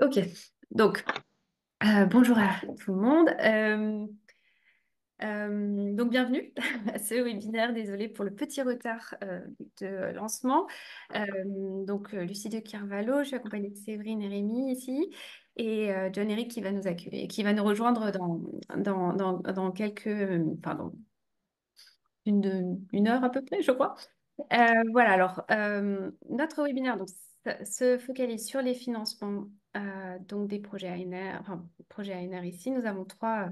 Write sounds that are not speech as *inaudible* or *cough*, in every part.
Ok, donc euh, bonjour à tout le monde. Euh, euh, donc bienvenue *laughs* à ce webinaire. Désolée pour le petit retard de lancement. donc Lucie de Carvalho, je suis accompagnée de Séverine et Rémi ici et John Eric qui va nous accueillir, qui va nous rejoindre dans, dans, quelques, pardon, une, une, heure à peu près, je crois. voilà, alors notre webinaire, donc se focaliser sur les financements euh, donc des projets ANR, enfin, projets ANR ici. Nous avons trois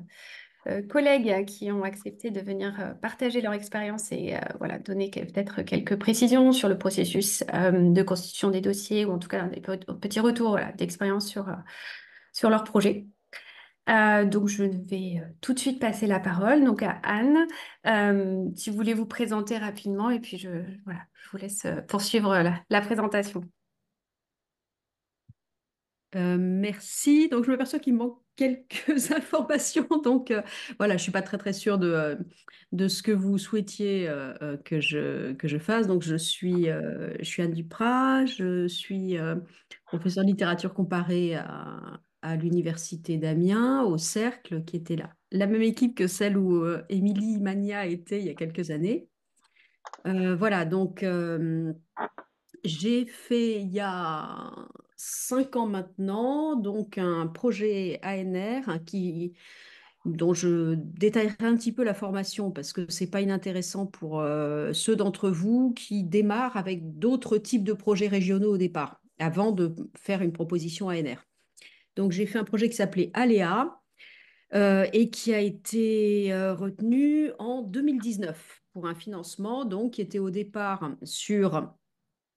euh, collègues qui ont accepté de venir euh, partager leur expérience et voilà, donner peut-être quelques précisions sur le processus de constitution des dossiers ou en tout cas des petits retours d'expérience sur, sur leur projet. donc, je vais tout de suite passer la parole donc à Anne. si vous voulez vous présenter rapidement, et puis je, voilà, je vous laisse poursuivre la présentation. Euh, merci. Donc, je perçois qu'il manque *laughs* quelques informations. Donc, euh, voilà, je ne suis pas très, très sûre de, euh, de ce que vous souhaitiez que, je, que je fasse. Donc, je suis, je suis Anne Duprat, je suis professeure de littérature comparée à, à l'université d'Amiens, au Cercle, qui était là. La même équipe que celle où Émilie Mania était il y a quelques années. voilà, donc j'ai fait il y a cinq ans maintenant, donc un projet ANR hein, dont je détaillerai un petit peu la formation parce que ce n'est pas inintéressant pour euh, ceux d'entre vous qui démarrent avec d'autres types de projets régionaux au départ, avant de faire une proposition ANR. Donc j'ai fait un projet qui s'appelait Aléa euh, et qui a été euh, retenu en 2019 pour un financement donc, qui était au départ sur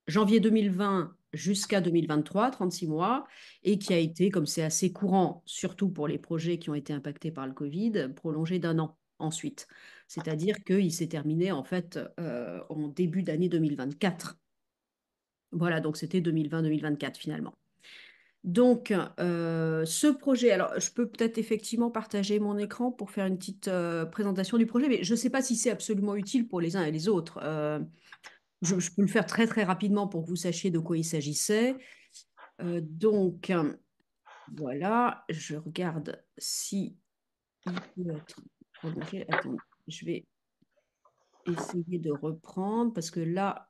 janvier 2020 jusqu'à 2023, 36 mois, et qui a été, comme c'est assez courant, surtout pour les projets qui ont été impactés par le Covid, prolongé d'un an ensuite. C'est-à-dire qu'il s'est terminé en fait euh, en début d'année 2024. Voilà, donc c'était 2020-2024 finalement. Donc, euh, ce projet, alors je peux peut-être effectivement partager mon écran pour faire une petite euh, présentation du projet, mais je ne sais pas si c'est absolument utile pour les uns et les autres je, peux le faire très très rapidement pour que vous sachiez de quoi il s'agissait. Euh, donc, voilà, je regarde si peut être Attends, je vais essayer de reprendre parce que là,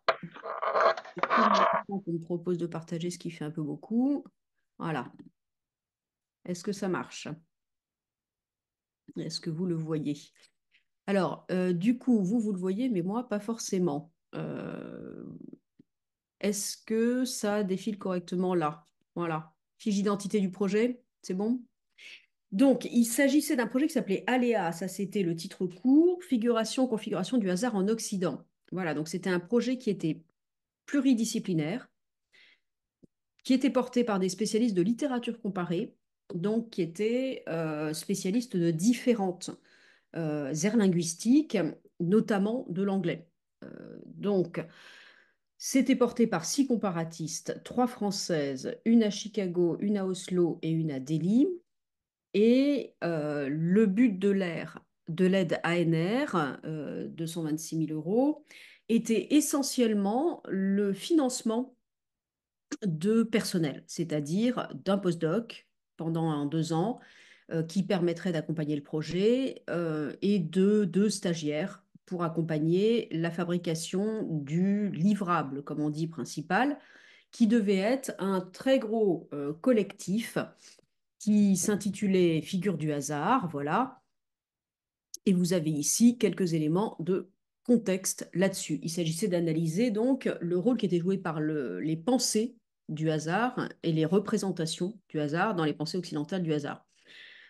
on me propose de partager ce qui fait un peu beaucoup. Voilà. Est-ce que ça marche Est-ce que vous le voyez Alors, euh, du coup, vous, vous le voyez, mais moi, pas forcément. Euh, est-ce que ça défile correctement là Voilà. Fiche d'identité du projet, c'est bon donc, il s'agissait d'un projet qui s'appelait Aléa, ça c'était le titre court, Figuration, configuration du hasard en Occident. Voilà, donc c'était un projet qui était pluridisciplinaire, qui était porté par des spécialistes de littérature comparée, donc qui étaient euh, spécialistes de différentes euh, aires linguistiques, notamment de l'anglais. Euh, donc, c'était porté par six comparatistes, trois françaises, une à Chicago, une à Oslo et une à Delhi. Et euh, le but de l'air de l'aide ANR, euh, de 226 000 euros, était essentiellement le financement de personnel, c'est-à-dire d'un postdoc pendant deux ans qui permettrait d'accompagner le projet et de deux stagiaires pour accompagner la fabrication du livrable, comme on dit, principal, qui devait être un très gros euh, collectif qui s'intitulait Figure du hasard, voilà. Et vous avez ici quelques éléments de contexte là-dessus. Il s'agissait d'analyser donc le rôle qui était joué par les pensées du hasard et les représentations du hasard dans les pensées occidentales du hasard.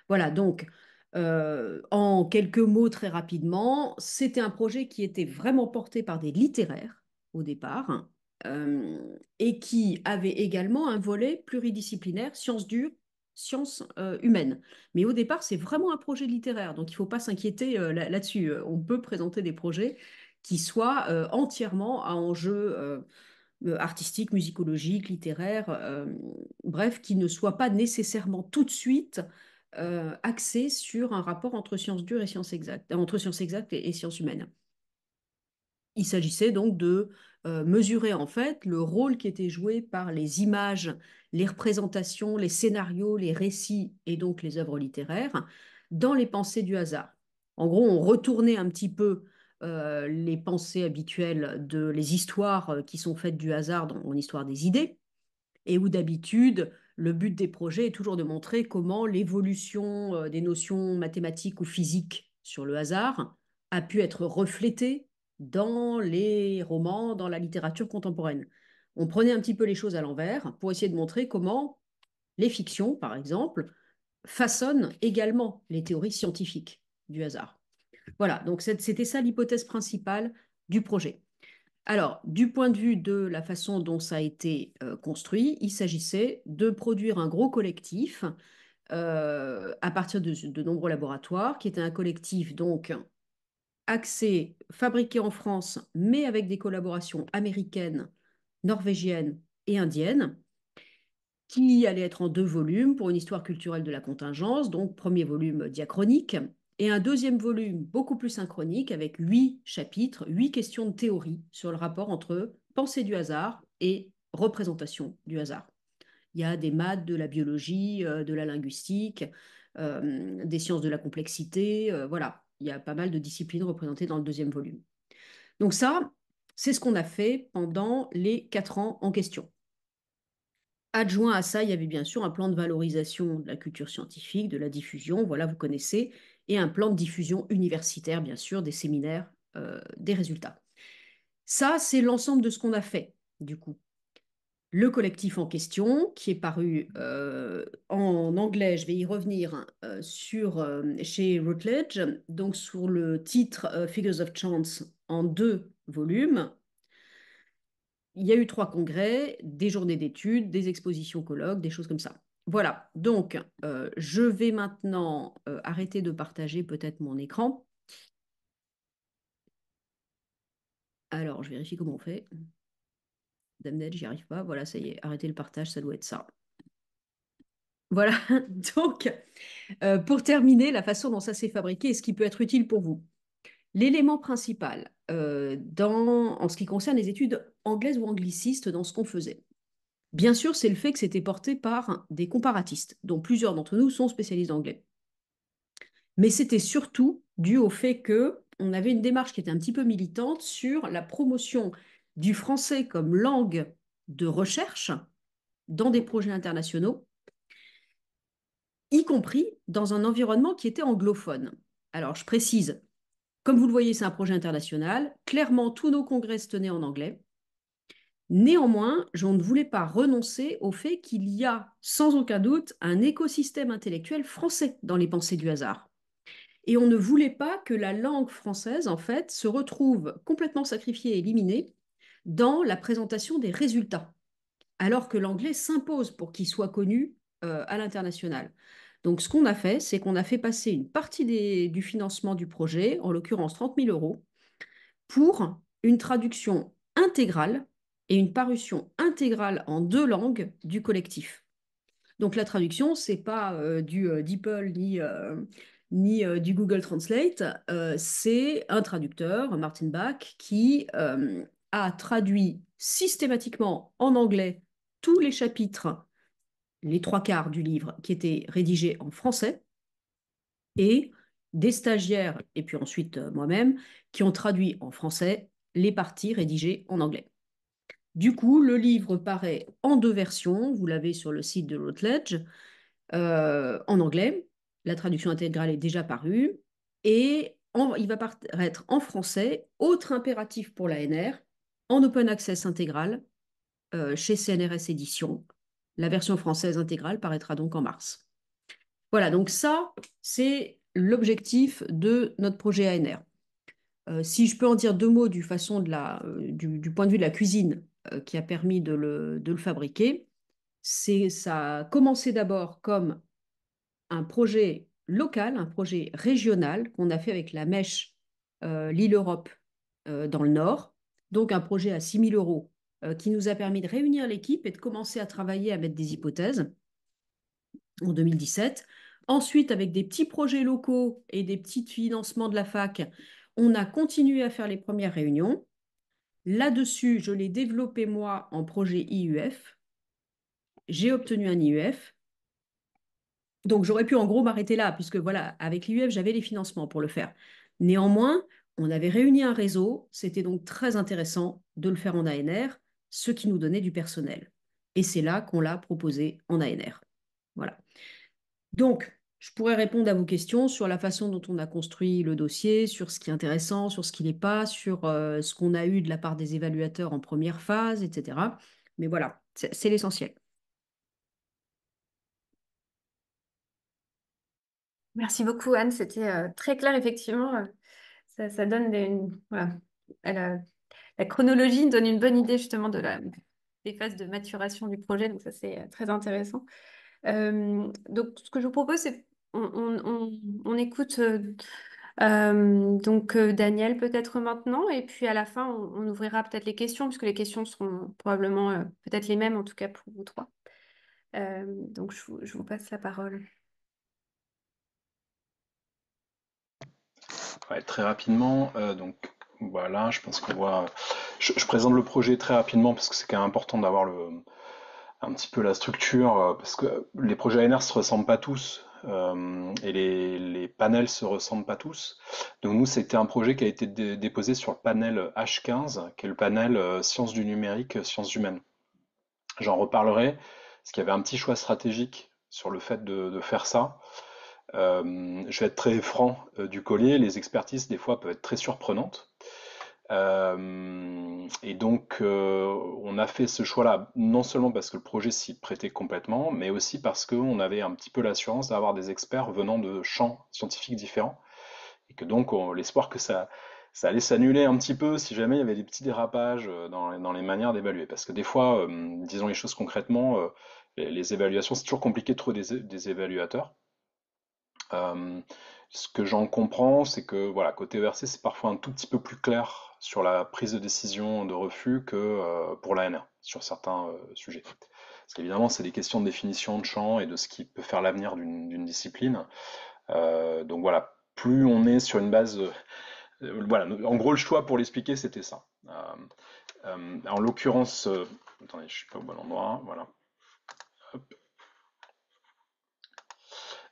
Voilà, donc euh, en quelques mots très rapidement, c'était un projet qui était vraiment porté par des littéraires au départ euh, et qui avait également un volet pluridisciplinaire, sciences dures, sciences euh, humaines. Mais au départ, c'est vraiment un projet littéraire, donc il ne faut pas s'inquiéter là-dessus. On peut présenter des projets qui soient entièrement à enjeu artistique, musicologique, littéraire, bref, qui ne soient pas nécessairement tout de suite euh, axé sur un rapport entre sciences dures et sciences exactes, euh, entre sciences exactes et, sciences humaines. Il s'agissait donc de euh, mesurer en fait le rôle qui était joué par les images, les représentations, les scénarios, les récits et donc les œuvres littéraires dans les pensées du hasard. En gros, on retournait un petit peu les pensées habituelles de les histoires qui sont faites du hasard en histoire des idées, et où d'habitude le but des projets est toujours de montrer comment l'évolution euh, des notions mathématiques ou physiques sur le hasard a pu être reflétée dans les romans, dans la littérature contemporaine. On prenait un petit peu les choses à l'envers pour essayer de montrer comment les fictions, par exemple, façonnent également les théories scientifiques du hasard. Voilà, donc c'était ça l'hypothèse principale du projet. Alors, du point de vue de la façon dont ça a été euh, construit, il s'agissait de produire un gros collectif euh, à partir de, de, nombreux laboratoires, qui était un collectif donc axé, fabriqué en France, mais avec des collaborations américaines, norvégiennes et indiennes, qui allait être en deux volumes pour une histoire culturelle de la contingence, donc premier volume diachronique, et un deuxième volume beaucoup plus synchronique avec huit chapitres, huit questions de théorie sur le rapport entre pensée du hasard et représentation du hasard. Il y a des maths, de la biologie, euh, de la linguistique, euh, des sciences de la complexité, euh, voilà, il y a pas mal de disciplines représentées dans le deuxième volume. Donc ça, c'est ce qu'on a fait pendant les quatre ans en question. Adjoint à ça, il y avait bien sûr un plan de valorisation de la culture scientifique, de la diffusion, voilà, vous connaissez, et un plan de diffusion universitaire, bien sûr, des séminaires, euh, des résultats. Ça, c'est l'ensemble de ce qu'on a fait, du coup. Le collectif en question, qui est paru euh, en anglais, je vais y revenir, euh, sur, chez Routledge, donc sur le titre Figures of Chance en deux volumes, il y a eu trois congrès, des journées d'études, des expositions colloques, des choses comme ça. Voilà, donc euh, je vais maintenant euh, arrêter de partager peut-être mon écran. Alors, je vérifie comment on fait. Damned, j'y arrive pas. Voilà, ça y est, arrêtez le partage, ça doit être ça. Voilà, *laughs* donc euh, pour terminer, la façon dont ça s'est fabriqué et ce qui peut être utile pour vous. L'élément principal dans, en ce qui concerne les études anglaises ou anglicistes dans ce qu'on faisait, Bien sûr, c'est le fait que c'était porté par des comparatistes, dont plusieurs d'entre nous sont spécialistes d'anglais. Mais c'était surtout dû au fait que on avait une démarche qui était un petit peu militante sur la promotion du français comme langue de recherche dans des projets internationaux, y compris dans un environnement qui était anglophone. Alors, je précise, comme vous le voyez, c'est un projet international. Clairement, tous nos congrès se tenaient en anglais. Néanmoins, je ne voulais pas renoncer au fait qu'il y a, sans aucun doute, un écosystème intellectuel français dans les pensées du hasard. Et on ne voulait pas que la langue française, en fait, se retrouve complètement sacrifiée et éliminée dans la présentation des résultats, alors que l'anglais s'impose pour qu'il soit connu euh, à l'international. Donc, ce qu'on a fait, c'est qu'on a fait passer une partie du financement du projet, en l'occurrence 30 000 euros, pour une traduction intégrale et une parution intégrale en deux langues du collectif. Donc la traduction, c'est pas euh, du euh, Deeple ni, euh, ni du Google Translate, c'est un traducteur, Martin Bach, qui a traduit systématiquement en anglais tous les chapitres, les trois quarts du livre qui étaient rédigés en français, et des stagiaires, et puis ensuite moi-même, qui ont traduit en français les parties rédigées en anglais. Du coup, le livre paraît en deux versions. Vous l'avez sur le site de Routledge, euh, en anglais. La traduction intégrale est déjà parue. Et il va paraître en français, autre impératif pour l'ANR, en open access intégral, euh, chez CNRS Éditions. La version française intégrale paraîtra donc en mars. Voilà, donc ça, c'est l'objectif de notre projet ANR. Euh, si je peux en dire deux mots du, point de vue de la cuisine, euh, qui a permis de le, fabriquer. Ça a commencé d'abord comme un projet local, un projet régional qu'on a fait avec la mèche euh, Lille Europe euh, dans le Nord, donc un projet à 6 000 euros euh, qui nous a permis de réunir l'équipe et de commencer à travailler à mettre des hypothèses en 2017. Ensuite, avec des petits projets locaux et des petits financements de la fac, on a continué à faire les premières réunions. Là-dessus, je l'ai développé moi en projet IUF. J'ai obtenu un IUF. Donc j'aurais pu en gros m'arrêter là, puisque voilà, avec l'IUF, j'avais les financements pour le faire. Néanmoins, on avait réuni un réseau, c'était donc très intéressant de le faire en ANR, ce qui nous donnait du personnel. Et c'est là qu'on l'a proposé en ANR. Voilà. Donc, je pourrais répondre à vos questions sur la façon dont on a construit le dossier, sur ce qui est intéressant, sur ce qui n'est pas, sur euh, ce qu'on a eu de la part des évaluateurs en première phase, etc. Mais voilà, c'est l'essentiel. Merci beaucoup Anne, c'était euh, très clair effectivement. Euh, ça, donne des, voilà, la, chronologie donne une bonne idée justement de la, des phases de maturation du projet, donc ça c'est très intéressant. donc, ce que je vous propose, c'est on, écoute euh, euh, donc euh, Daniel peut-être maintenant, et puis à la fin, on, ouvrira peut-être les questions, puisque les questions seront probablement peut-être les mêmes, en tout cas pour vous trois. donc je vous, passe la parole. très rapidement, donc voilà, je pense qu'on voit. Je, présente le projet très rapidement parce que c'est quand même important d'avoir le, un petit peu la structure, parce que les projets ANR se ressemblent pas tous. Euh, et les, les, panels se ressemblent pas tous. Donc nous, c'était un projet qui a été déposé sur le panel H15, qui est le panel euh, sciences du numérique, euh, sciences humaines. J'en reparlerai, parce qu'il y avait un petit choix stratégique sur le fait de, faire ça. je vais être très franc du collier, les expertises des fois peuvent être très surprenantes. Euh, et donc, euh, on a fait ce choix-là, non seulement parce que le projet s'y prêtait complètement, mais aussi parce qu'on avait un petit peu l'assurance d'avoir des experts venant de champs scientifiques différents. Et que donc, l'espoir que ça, ça allait s'annuler un petit peu si jamais il y avait des petits dérapages euh, dans, les manières d'évaluer. Parce que des fois, disons les choses concrètement, les, évaluations, c'est toujours compliqué de trouver des, évaluateurs ce que j'en comprends, c'est que voilà, côté ERC, c'est parfois un tout petit peu plus clair sur la prise de décision de refus que euh, pour l'ANA, sur certains euh, sujets. Parce qu'évidemment, c'est des questions de définition de champ et de ce qui peut faire l'avenir d'une discipline. Euh, donc voilà, plus on est sur une base... voilà, en gros, le choix pour l'expliquer, c'était ça. en l'occurrence... attendez, je ne suis pas au bon endroit. Voilà. Hop.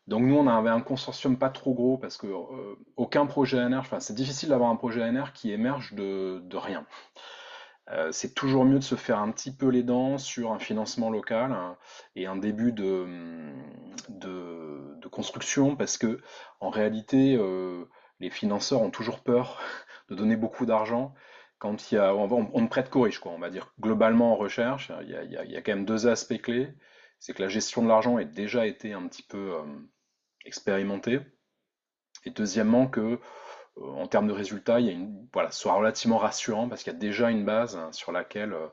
Donc nous, on avait un consortium pas trop gros parce que euh, aucun projet ANR, enfin, c'est difficile d'avoir un projet ANR qui émerge de, rien. Euh, c'est toujours mieux de se faire un petit peu les dents sur un financement local hein, et un début de, de, construction parce que en réalité, euh, les financeurs ont toujours peur *laughs* de donner beaucoup d'argent quand il y a, on, ne prête qu'aux riches, quoi. On va dire globalement en recherche, il y a, il y a quand même deux aspects clés. C'est que la gestion de l'argent a déjà été un petit peu expérimenté. Et deuxièmement, que euh, en termes de résultats, il y a une, voilà, soit relativement rassurant parce qu'il y a déjà une base hein, sur laquelle euh,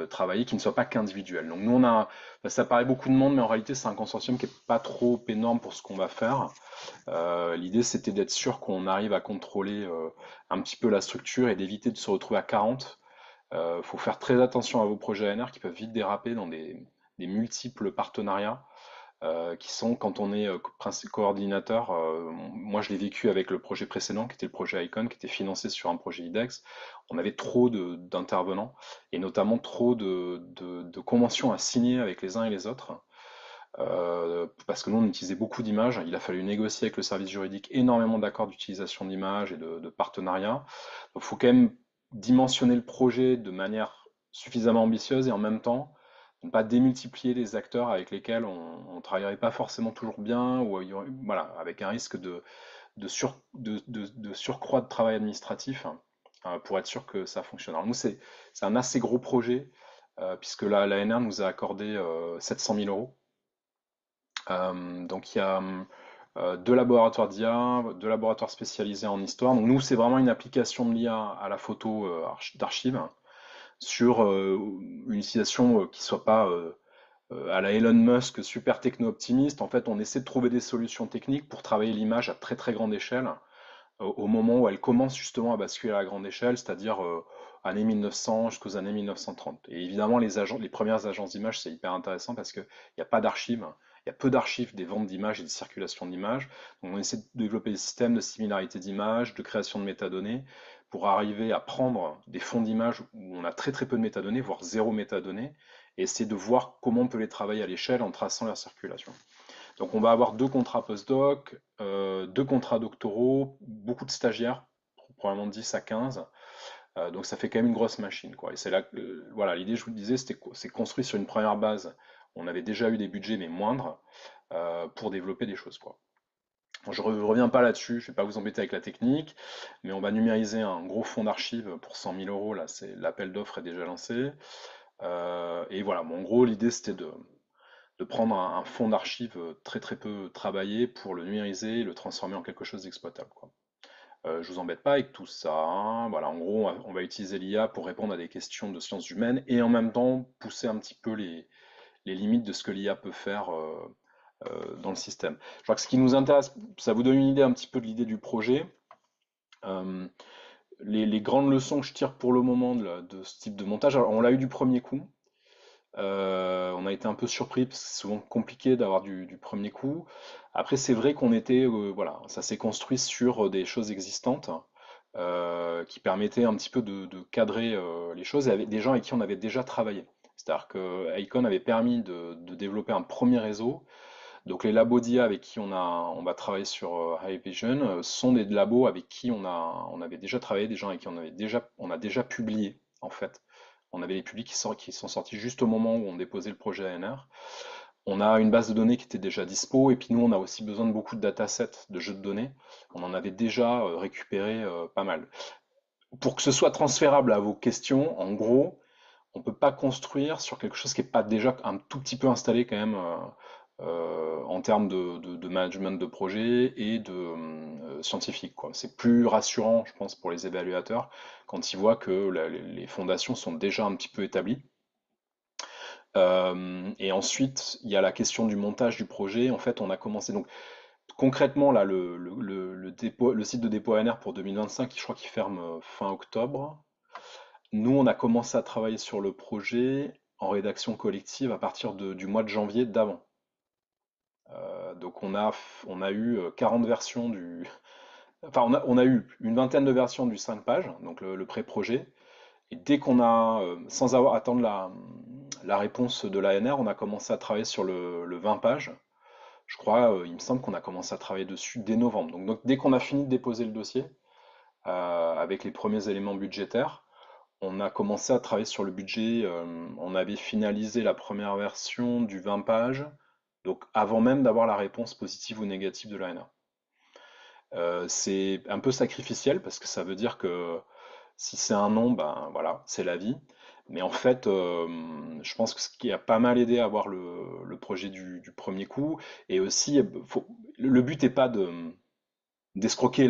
euh, travailler qui ne soit pas qu'individuelle. Donc nous, on a, bah, ça paraît beaucoup de monde, mais en réalité, c'est un consortium qui n'est pas trop énorme pour ce qu'on va faire. L'idée, c'était d'être sûr qu'on arrive à contrôler un petit peu la structure et d'éviter de se retrouver à 40. Il faut faire très attention à vos projets ANR qui peuvent vite déraper dans des multiples partenariats. Euh, qui sont quand on est euh, coordinateur, euh, moi je l'ai vécu avec le projet précédent qui était le projet Icon, qui était financé sur un projet IDEX, on avait trop d'intervenants et notamment trop de, conventions à signer avec les uns et les autres. parce que nous on utilisait beaucoup d'images, il a fallu négocier avec le service juridique énormément d'accords d'utilisation d'images et de, de partenariats. Donc il faut quand même dimensionner le projet de manière suffisamment ambitieuse et en même temps ne pas démultiplier les acteurs avec lesquels on ne travaillerait pas forcément toujours bien, ou euh, voilà, avec un risque de, de, de, surcroît de travail administratif hein, euh, pour être sûr que ça fonctionne. nous, c'est un assez gros projet, euh, puisque la, la nous a accordé 700 000 euros. donc il y a deux laboratoires d'IA, deux laboratoires spécialisés en histoire. Donc nous, c'est vraiment une application de l'IA à la photo d'archives sur euh, une situation euh, qui ne soit pas euh, à la Elon Musk super techno-optimiste. En fait, on essaie de trouver des solutions techniques pour travailler l'image à très très grande échelle au moment où elle commence justement à basculer à la grande échelle, c'est-à-dire années 1900 jusqu'aux années 1930. Et évidemment, les, les premières agences d'images, c'est hyper intéressant parce qu'il n'y a pas d'archives, il y a peu d'archives des ventes d'images et des circulations d'images. on essaie de développer des systèmes de similarité d'images, de création de métadonnées, pour arriver à prendre des fonds d'image où on a très très peu de métadonnées, voire zéro métadonnées, et c'est de voir comment on peut les travailler à l'échelle en traçant leur circulation. Donc on va avoir deux contrats postdoc, euh, deux contrats doctoraux, beaucoup de stagiaires, probablement 10 à 15. Euh, donc ça fait quand même une grosse machine. Quoi. Et c'est là, euh, voilà, l'idée, je vous le disais, c'était c'est construit sur une première base. On avait déjà eu des budgets, mais moindres, euh, pour développer des choses. Quoi. Je ne reviens pas là-dessus, je ne vais pas vous embêter avec la technique, mais on va numériser un gros fonds d'archives pour 100 000 euros. Là, c'est l'appel d'offres est déjà lancé. Euh, et voilà, en gros, l'idée c'était de, de, prendre un, fonds d'archives très très peu travaillé pour le numériser et le transformer en quelque chose d'exploitable. Je euh, je vous embête pas avec tout ça. Hein. Voilà, en gros, on va, utiliser l'IA pour répondre à des questions de sciences humaines et en même temps pousser un petit peu les, limites de ce que l'IA peut faire. Euh, euh, dans le système. Je crois que ce qui nous intéresse, ça vous donne une idée un petit peu de l'idée du projet. Euh, les, grandes leçons que je tire pour le moment de, ce type de montage, on l'a eu du premier coup. Euh, on a été un peu surpris parce que c'est souvent compliqué d'avoir du, premier coup. Après, c'est vrai qu'on était, voilà, ça s'est construit sur des choses existantes qui permettaient un petit peu de, cadrer les choses et avec des gens avec qui on avait déjà travaillé. C'est-à-dire que Icon avait permis de développer un premier réseau donc les labos d'IA avec qui on, a, on va travailler sur euh, High Vision euh, sont des labos avec qui on, a, on avait déjà travaillé, des gens avec qui on, avait déjà, on a déjà publié en fait. On avait les publics qui sont, qui sont sortis juste au moment où on déposait le projet ANR. On a une base de données qui était déjà dispo, et puis nous, on a aussi besoin de beaucoup de datasets, de jeux de données. On en avait déjà euh, récupéré pas mal. Pour que ce soit transférable à vos questions, en gros, on ne peut pas construire sur quelque chose qui n'est pas déjà un tout petit peu installé quand même euh, en termes de, management de projet et de euh, scientifique. C'est plus rassurant, je pense, pour les évaluateurs quand ils voient que les fondations sont déjà un petit peu établies. Euh, et ensuite, il y a la question du montage du projet. En fait, on a commencé donc concrètement, là, le, site de dépôt ANR pour 2025, je crois qu'il ferme fin octobre. Nous, on a commencé à travailler sur le projet en rédaction collective à partir du mois de janvier d'avant. Euh, donc on a, on a eu 40 euh, versions du... *laughs* Enfin, on a, on a eu une vingtaine de versions du 5 pages, donc le, pré-projet. Et dès qu'on a, euh, sans avoir attendre la, la réponse de l'ANR, on a commencé à travailler sur le, 20 pages. Je crois, il me semble qu'on a commencé à travailler dessus dès novembre. Donc, dès qu'on a fini de déposer le dossier, avec les premiers éléments budgétaires, on a commencé à travailler sur le budget. on avait finalisé la première version du 20 pages donc avant même d'avoir la réponse positive ou négative de l'ANA. Euh, c'est un peu sacrificiel parce que ça veut dire que si c'est un non, ben voilà, c'est la vie. Mais en fait, euh, je pense que ce qui a pas mal aidé à avoir le, projet du, premier coup, et aussi, le but n'est pas de d'escroquer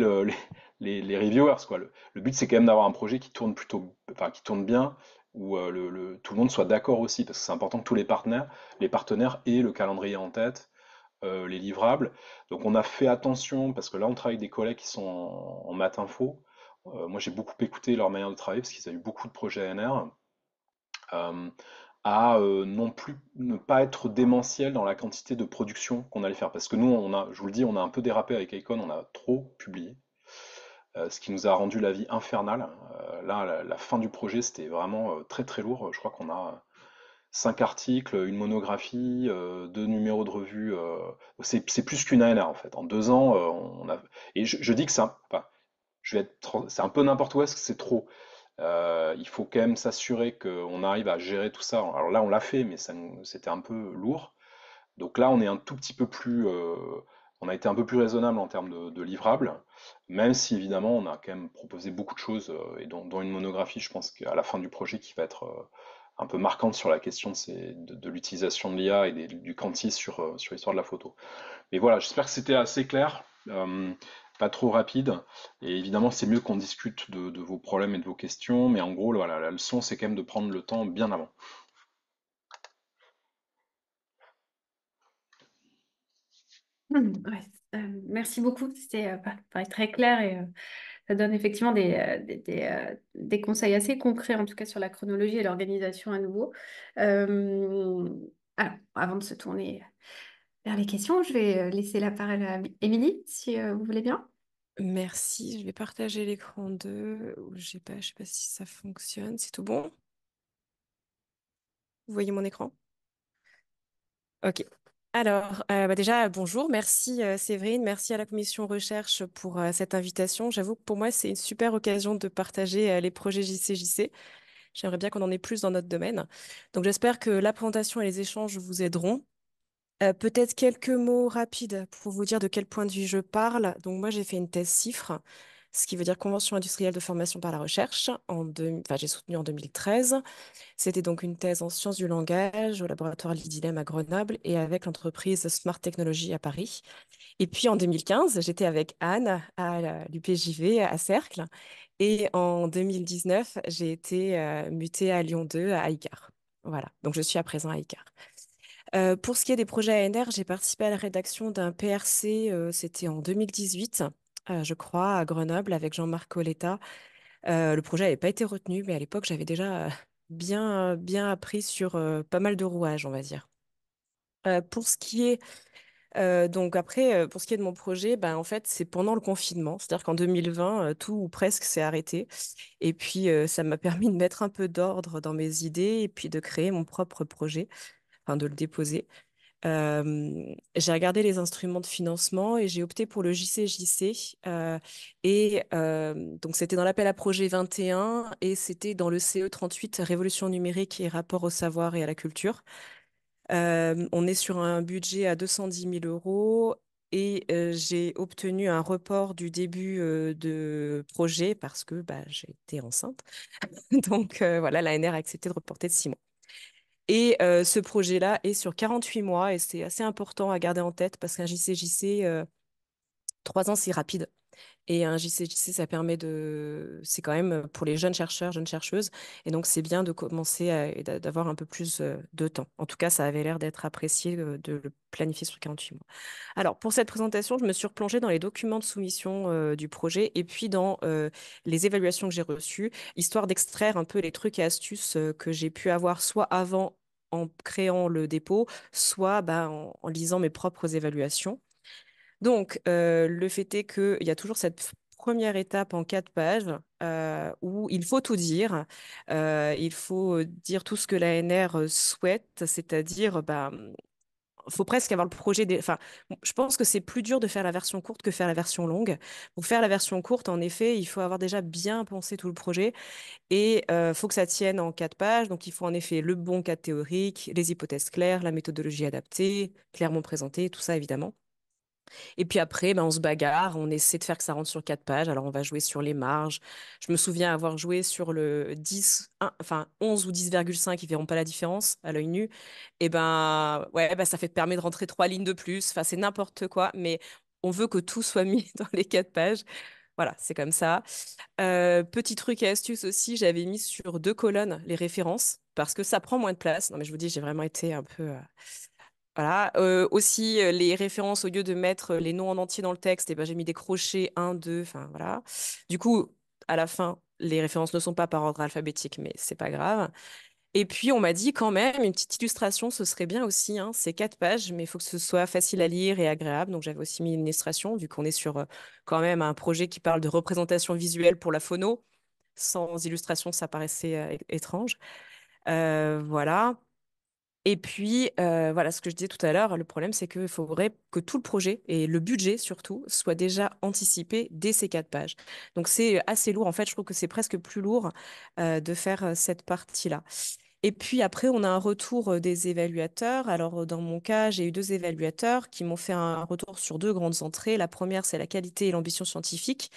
les, reviewers. Quoi. Le, le but, c'est quand même d'avoir un projet qui tourne plutôt, enfin, qui tourne bien où euh, le, tout le monde soit d'accord aussi, parce que c'est important que tous les partenaires, les partenaires aient le calendrier en tête, euh, les livrables. Donc on a fait attention, parce que là on travaille avec des collègues qui sont en, matin info. Euh, moi j'ai beaucoup écouté leur manière de travailler, parce qu'ils avaient eu beaucoup de projets NR, à non plus ne pas être démentiel dans la quantité de production qu'on allait faire. Parce que nous, on a, je vous le dis, on a un peu dérapé avec Icon, on a trop publié. Euh, ce qui nous a rendu la vie infernale. Euh, là, la, fin du projet, c'était vraiment euh, très très lourd. Je crois qu'on a cinq articles, une monographie, deux numéros de revue. c'est plus qu'une ANR en fait. En deux ans, on a. Et je, dis que ça. Enfin, je vais être. C'est un peu n'importe où est-ce que c'est trop. il faut quand même s'assurer qu'on arrive à gérer tout ça. Alors là, on l'a fait, mais c'était un peu lourd. Donc là, on est un tout petit peu plus on a été un peu plus raisonnable en termes de, livrables, même si évidemment on a quand même proposé beaucoup de choses, euh, et dont, une monographie, je pense qu'à la fin du projet, qui va être euh, un peu marquante sur la question de, l'utilisation de l'IA et du quanti sur, euh, sur l'histoire de la photo. Mais voilà, j'espère que c'était assez clair, pas trop rapide, et évidemment c'est mieux qu'on discute de, vos problèmes et de vos questions, mais en gros, voilà, la leçon c'est quand même de prendre le temps bien avant. Mmh, euh, merci beaucoup, c'était euh, très clair et euh, ça donne effectivement des, conseils assez concrets, en tout cas sur la chronologie et l'organisation à nouveau. alors, avant de se tourner vers les questions, je vais laisser la parole à Émilie, si vous voulez bien. Merci, je vais partager l'écran 2. Je ne sais pas si ça fonctionne. C'est tout bon Vous voyez mon écran Ok, alors, euh, bah, déjà, bonjour, merci euh, Séverine, merci à la commission recherche pour euh, cette invitation. J'avoue que pour moi, c'est une super occasion de partager les projets JCJC. J'aimerais bien qu'on en ait plus dans notre domaine. Donc, j'espère que la présentation et les échanges vous aideront. Peut-être quelques mots rapides pour vous dire de quel point de vue je parle. Donc, moi, j'ai fait une thèse CIFRE ce qui veut dire Convention industrielle de formation par la recherche. j'ai soutenu en 2013. C'était donc une thèse en sciences du langage au laboratoire Lidilem à Grenoble et avec l'entreprise Smart Technology à Paris. Et puis en 2015, j'étais avec Anne à l'UPJV à Cercle. Et en 2019, j'ai été euh, mutée à Lyon 2 à ICAR. Voilà, donc je suis à présent à ICAR. Euh, pour ce qui est des projets ANR, j'ai participé à la rédaction d'un PRC, euh, c'était en 2018, euh, je crois, à Grenoble avec Jean-Marc Coletta. Euh, le projet n'avait pas été retenu, mais à l'époque, j'avais déjà euh, bien, bien appris sur pas mal de rouages, on va dire. pour ce qui est donc après, pour ce qui est de mon projet, ben, en fait, c'est pendant le confinement. C'est-à-dire qu'en 2020, tout ou presque s'est arrêté. Et puis, ça m'a *laughs* permis de mettre un peu d'ordre dans mes idées et puis de créer mon propre projet, enfin de le déposer j'ai regardé les instruments de financement et j'ai opté pour le JCJC. et donc, c'était dans l'appel à projet 21 et c'était dans le CE 38 Révolution numérique et rapport au savoir et à la culture. on est sur un budget à 210 000 euros et j'ai obtenu un report du début de projet parce que bah, j'étais enceinte. *laughs* Donc voilà, la l'ANR a accepté de reporter de six mois. Et euh, ce projet-là est sur 48 mois et c'est assez important à garder en tête parce qu'un JCJC, euh, trois ans, c'est rapide. Et un JCJC, ça permet de. C'est quand même euh, pour les jeunes chercheurs, jeunes chercheuses. Et donc, c'est bien de commencer et d'avoir un peu plus de temps. En tout cas, ça avait l'air d'être apprécié de le planifier sur 48 mois. Alors, pour cette présentation, je me suis replongée dans les documents de soumission du projet et puis dans les évaluations que j'ai reçues, histoire d'extraire un peu les trucs et astuces que j'ai pu avoir soit avant en créant le dépôt, soit bah, en lisant mes propres évaluations. Donc, euh, le fait est qu'il y a toujours cette première étape en quatre pages euh, où il faut tout dire. Euh, il faut dire tout ce que l'ANR souhaite, c'est-à-dire, bah, faut presque avoir le projet. Des... Enfin, je pense que c'est plus dur de faire la version courte que faire la version longue. Pour faire la version courte, en effet, il faut avoir déjà bien pensé tout le projet et euh, faut que ça tienne en quatre pages. Donc, il faut en effet le bon cadre théorique, les hypothèses claires, la méthodologie adaptée, clairement présentée, tout ça évidemment. Et puis après, ben, on se bagarre, on essaie de faire que ça rentre sur quatre pages. Alors, on va jouer sur les marges. Je me souviens avoir joué sur le 10, enfin 11 ou 10,5, ils verront pas la différence à l'œil nu. Et ben, ouais, ben, ça fait, permet de rentrer trois lignes de plus. Enfin, c'est n'importe quoi, mais on veut que tout soit mis *laughs* dans les quatre pages. Voilà, c'est comme ça. Euh, petit truc et astuce aussi, j'avais mis sur deux colonnes les références parce que ça prend moins de place. Non, mais je vous dis, j'ai vraiment été un peu. Euh, voilà. aussi, les références, au lieu de mettre les noms en entier dans le texte, et eh ben, j'ai mis des crochets 1, 2, enfin voilà. Du coup, à la fin, les références ne sont pas par ordre alphabétique, mais c'est pas grave. Et puis, on m'a dit quand même, une petite illustration, ce serait bien aussi. Hein. C'est quatre pages, mais il faut que ce soit facile à lire et agréable. Donc, j'avais aussi mis une illustration, vu qu'on est sur quand même un projet qui parle de représentation visuelle pour la phono. Sans illustration, ça paraissait étrange. voilà. Et puis, euh, voilà, ce que je disais tout à l'heure, le problème, c'est qu'il faudrait que tout le projet et le budget surtout soit déjà anticipé dès ces quatre pages. Donc, c'est assez lourd. En fait, je trouve que c'est presque plus lourd euh, de faire euh, cette partie-là. Et puis après, on a un retour euh, des évaluateurs. Alors, euh, dans mon cas, j'ai eu deux évaluateurs qui m'ont fait un retour sur deux grandes entrées. La première, c'est la qualité et l'ambition scientifique.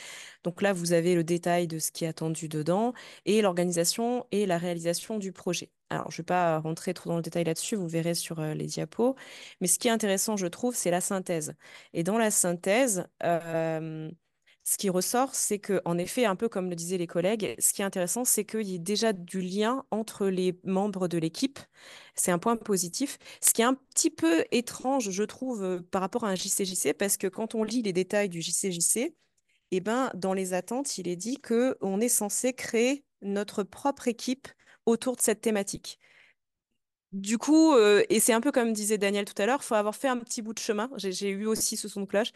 Donc là, vous avez le détail de ce qui est attendu dedans et l'organisation et la réalisation du projet. Alors, je ne vais pas rentrer trop dans le détail là-dessus, vous verrez sur euh, les diapos. Mais ce qui est intéressant, je trouve, c'est la synthèse. Et dans la synthèse, ce qui ressort, c'est que, en effet, un peu comme le disaient les collègues, ce qui est intéressant, c'est qu'il y ait déjà du lien entre les membres de l'équipe. C'est un point positif. Ce qui est un petit peu étrange, je trouve, euh, par rapport à un JCJC, parce que quand on lit les détails du JCJC, et eh ben, dans les attentes, il est dit qu'on est censé créer notre propre équipe autour de cette thématique. Du coup, euh, et c'est un peu comme disait Daniel tout à l'heure, il faut avoir fait un petit bout de chemin. J'ai eu aussi ce son de cloche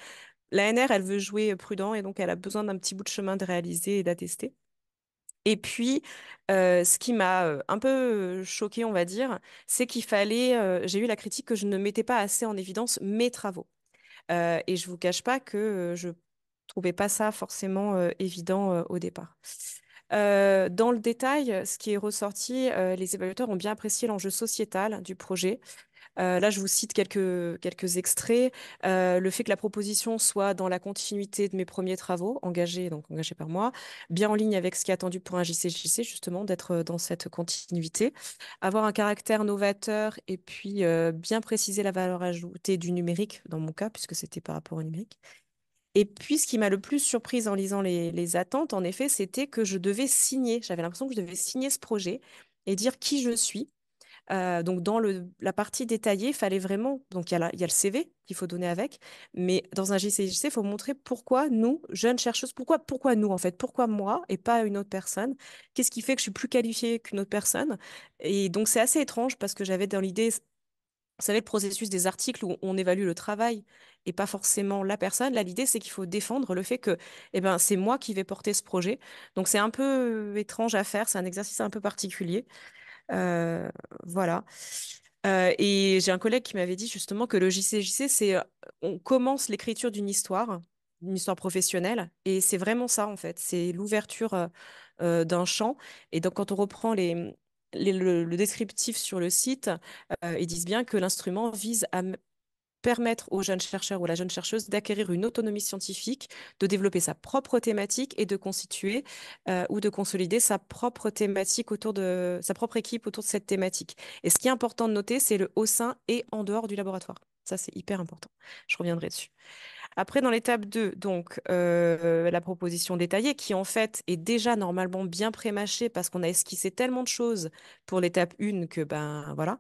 l'ANR, elle veut jouer euh, prudent et donc elle a besoin d'un petit bout de chemin de réaliser et d'attester. Et puis, euh, ce qui m'a euh, un peu choqué, on va dire, c'est qu'il fallait, j'ai eu la critique que je ne mettais pas assez en évidence mes travaux. et je ne vous cache pas que je ne trouvais pas ça forcément évident au départ. Euh, dans le détail, ce qui est ressorti, euh, les évaluateurs ont bien apprécié l'enjeu sociétal du projet. Euh, là, je vous cite quelques, quelques extraits. le fait que la proposition soit dans la continuité de mes premiers travaux, engagés, donc engagés par moi, bien en ligne avec ce qui est attendu pour un JCJC, justement, d'être dans cette continuité. Avoir un caractère novateur et puis bien préciser la valeur ajoutée du numérique, dans mon cas, puisque c'était par rapport au numérique. Et puis, ce qui m'a le plus surprise en lisant les, attentes, en effet, c'était que je devais signer. J'avais l'impression que je devais signer ce projet et dire qui je suis. Euh, donc, dans la partie détaillée, il fallait vraiment. Donc, il y, a, le CV qu'il faut donner avec, mais dans un JCJC, il faut montrer pourquoi nous, jeunes chercheuses, pourquoi, pourquoi nous en fait, pourquoi moi et pas une autre personne Qu'est-ce qui fait que je suis plus qualifiée qu'une autre personne Et donc, c'est assez étrange parce que j'avais dans l'idée vous savez, le processus des articles où on évalue le travail et pas forcément la personne. Là, l'idée, c'est qu'il faut défendre le fait que eh ben, c'est moi qui vais porter ce projet. Donc, c'est un peu euh, étrange à faire, c'est un exercice un peu particulier. Euh, voilà. Euh, et j'ai un collègue qui m'avait dit justement que le JCJC, c'est on commence l'écriture d'une histoire, une histoire professionnelle, et c'est vraiment ça en fait, c'est l'ouverture d'un champ. Et donc quand on reprend les, le, descriptif sur le site, euh, ils disent bien que l'instrument vise à permettre aux jeunes chercheurs ou à la jeune chercheuse d'acquérir une autonomie scientifique, de développer sa propre thématique et de constituer euh, ou de consolider sa propre thématique autour de sa propre équipe autour de cette thématique. Et ce qui est important de noter, c'est le au sein et en dehors du laboratoire. Ça, c'est hyper important. Je reviendrai dessus. Après, dans l'étape 2, donc euh, la proposition détaillée, qui en fait est déjà normalement bien prémâchée parce qu'on a esquissé tellement de choses pour l'étape 1 que ben voilà.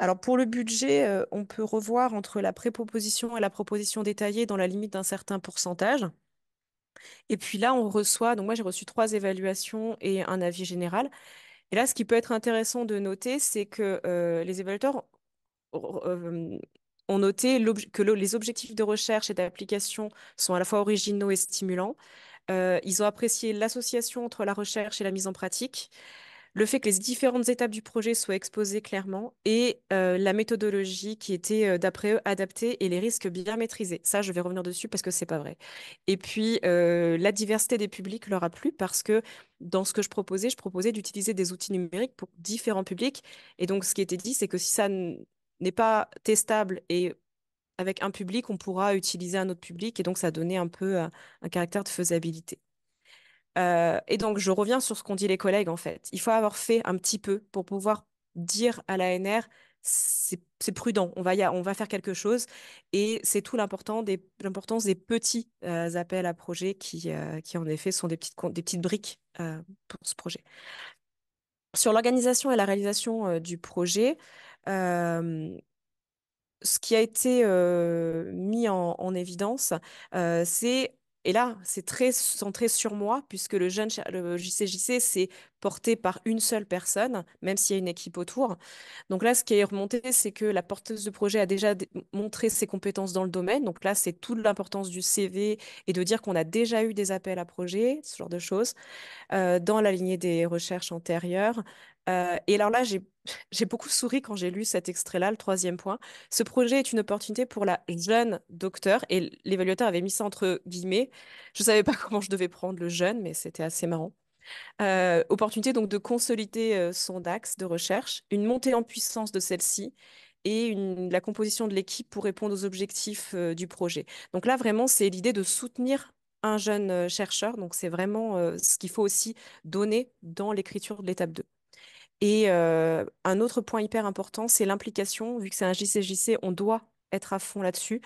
Alors pour le budget, euh, on peut revoir entre la pré-proposition et la proposition détaillée dans la limite d'un certain pourcentage. Et puis là, on reçoit, donc moi j'ai reçu trois évaluations et un avis général. Et là, ce qui peut être intéressant de noter, c'est que euh, les évaluateurs ont noté que les objectifs de recherche et d'application sont à la fois originaux et stimulants. Euh, ils ont apprécié l'association entre la recherche et la mise en pratique, le fait que les différentes étapes du projet soient exposées clairement et euh, la méthodologie qui était, euh, d'après eux, adaptée et les risques bien maîtrisés. Ça, je vais revenir dessus parce que c'est pas vrai. Et puis, la diversité des publics leur a plu parce que dans ce que je proposais, je proposais d'utiliser des outils numériques pour différents publics. Et donc, ce qui était dit, c'est que si ça n'est pas testable et avec un public, on pourra utiliser un autre public et donc ça donnait un peu euh, un, caractère de faisabilité. Euh, et donc je reviens sur ce qu'ont dit les collègues en fait. Il faut avoir fait un petit peu pour pouvoir dire à l'ANR c'est prudent, on va, on va faire quelque chose et c'est tout l'importance des, petits euh, appels à projets qui, qui en effet sont des petites, des petites briques pour ce projet. Sur l'organisation et la réalisation du projet, ce qui a été mis en, évidence, c'est et là, c'est très centré sur moi, puisque le jeune le JCJC, c'est porté par une seule personne, même s'il y a une équipe autour. Donc là, ce qui est remonté, c'est que la porteuse de projet a déjà montré ses compétences dans le domaine. Donc là, c'est toute l'importance du CV et de dire qu'on a déjà eu des appels à projets, ce genre de choses, dans la lignée des recherches antérieures, euh, et alors là, j'ai beaucoup souri quand j'ai lu cet extrait-là, le troisième point. Ce projet est une opportunité pour la jeune docteur, et l'évaluateur avait mis ça entre guillemets. Je ne savais pas *laughs* comment je devais prendre le jeune, mais c'était assez marrant. Euh, opportunité donc de consolider euh, son axe de recherche, une montée en puissance de celle-ci et la composition de l'équipe pour répondre aux objectifs du projet. Donc là, vraiment, c'est l'idée de soutenir un jeune chercheur. Donc c'est vraiment ce qu'il faut aussi donner dans l'écriture de l'étape 2. Et euh, un autre point hyper important, c'est l'implication. Vu que c'est un JCJC, on doit être à fond là-dessus.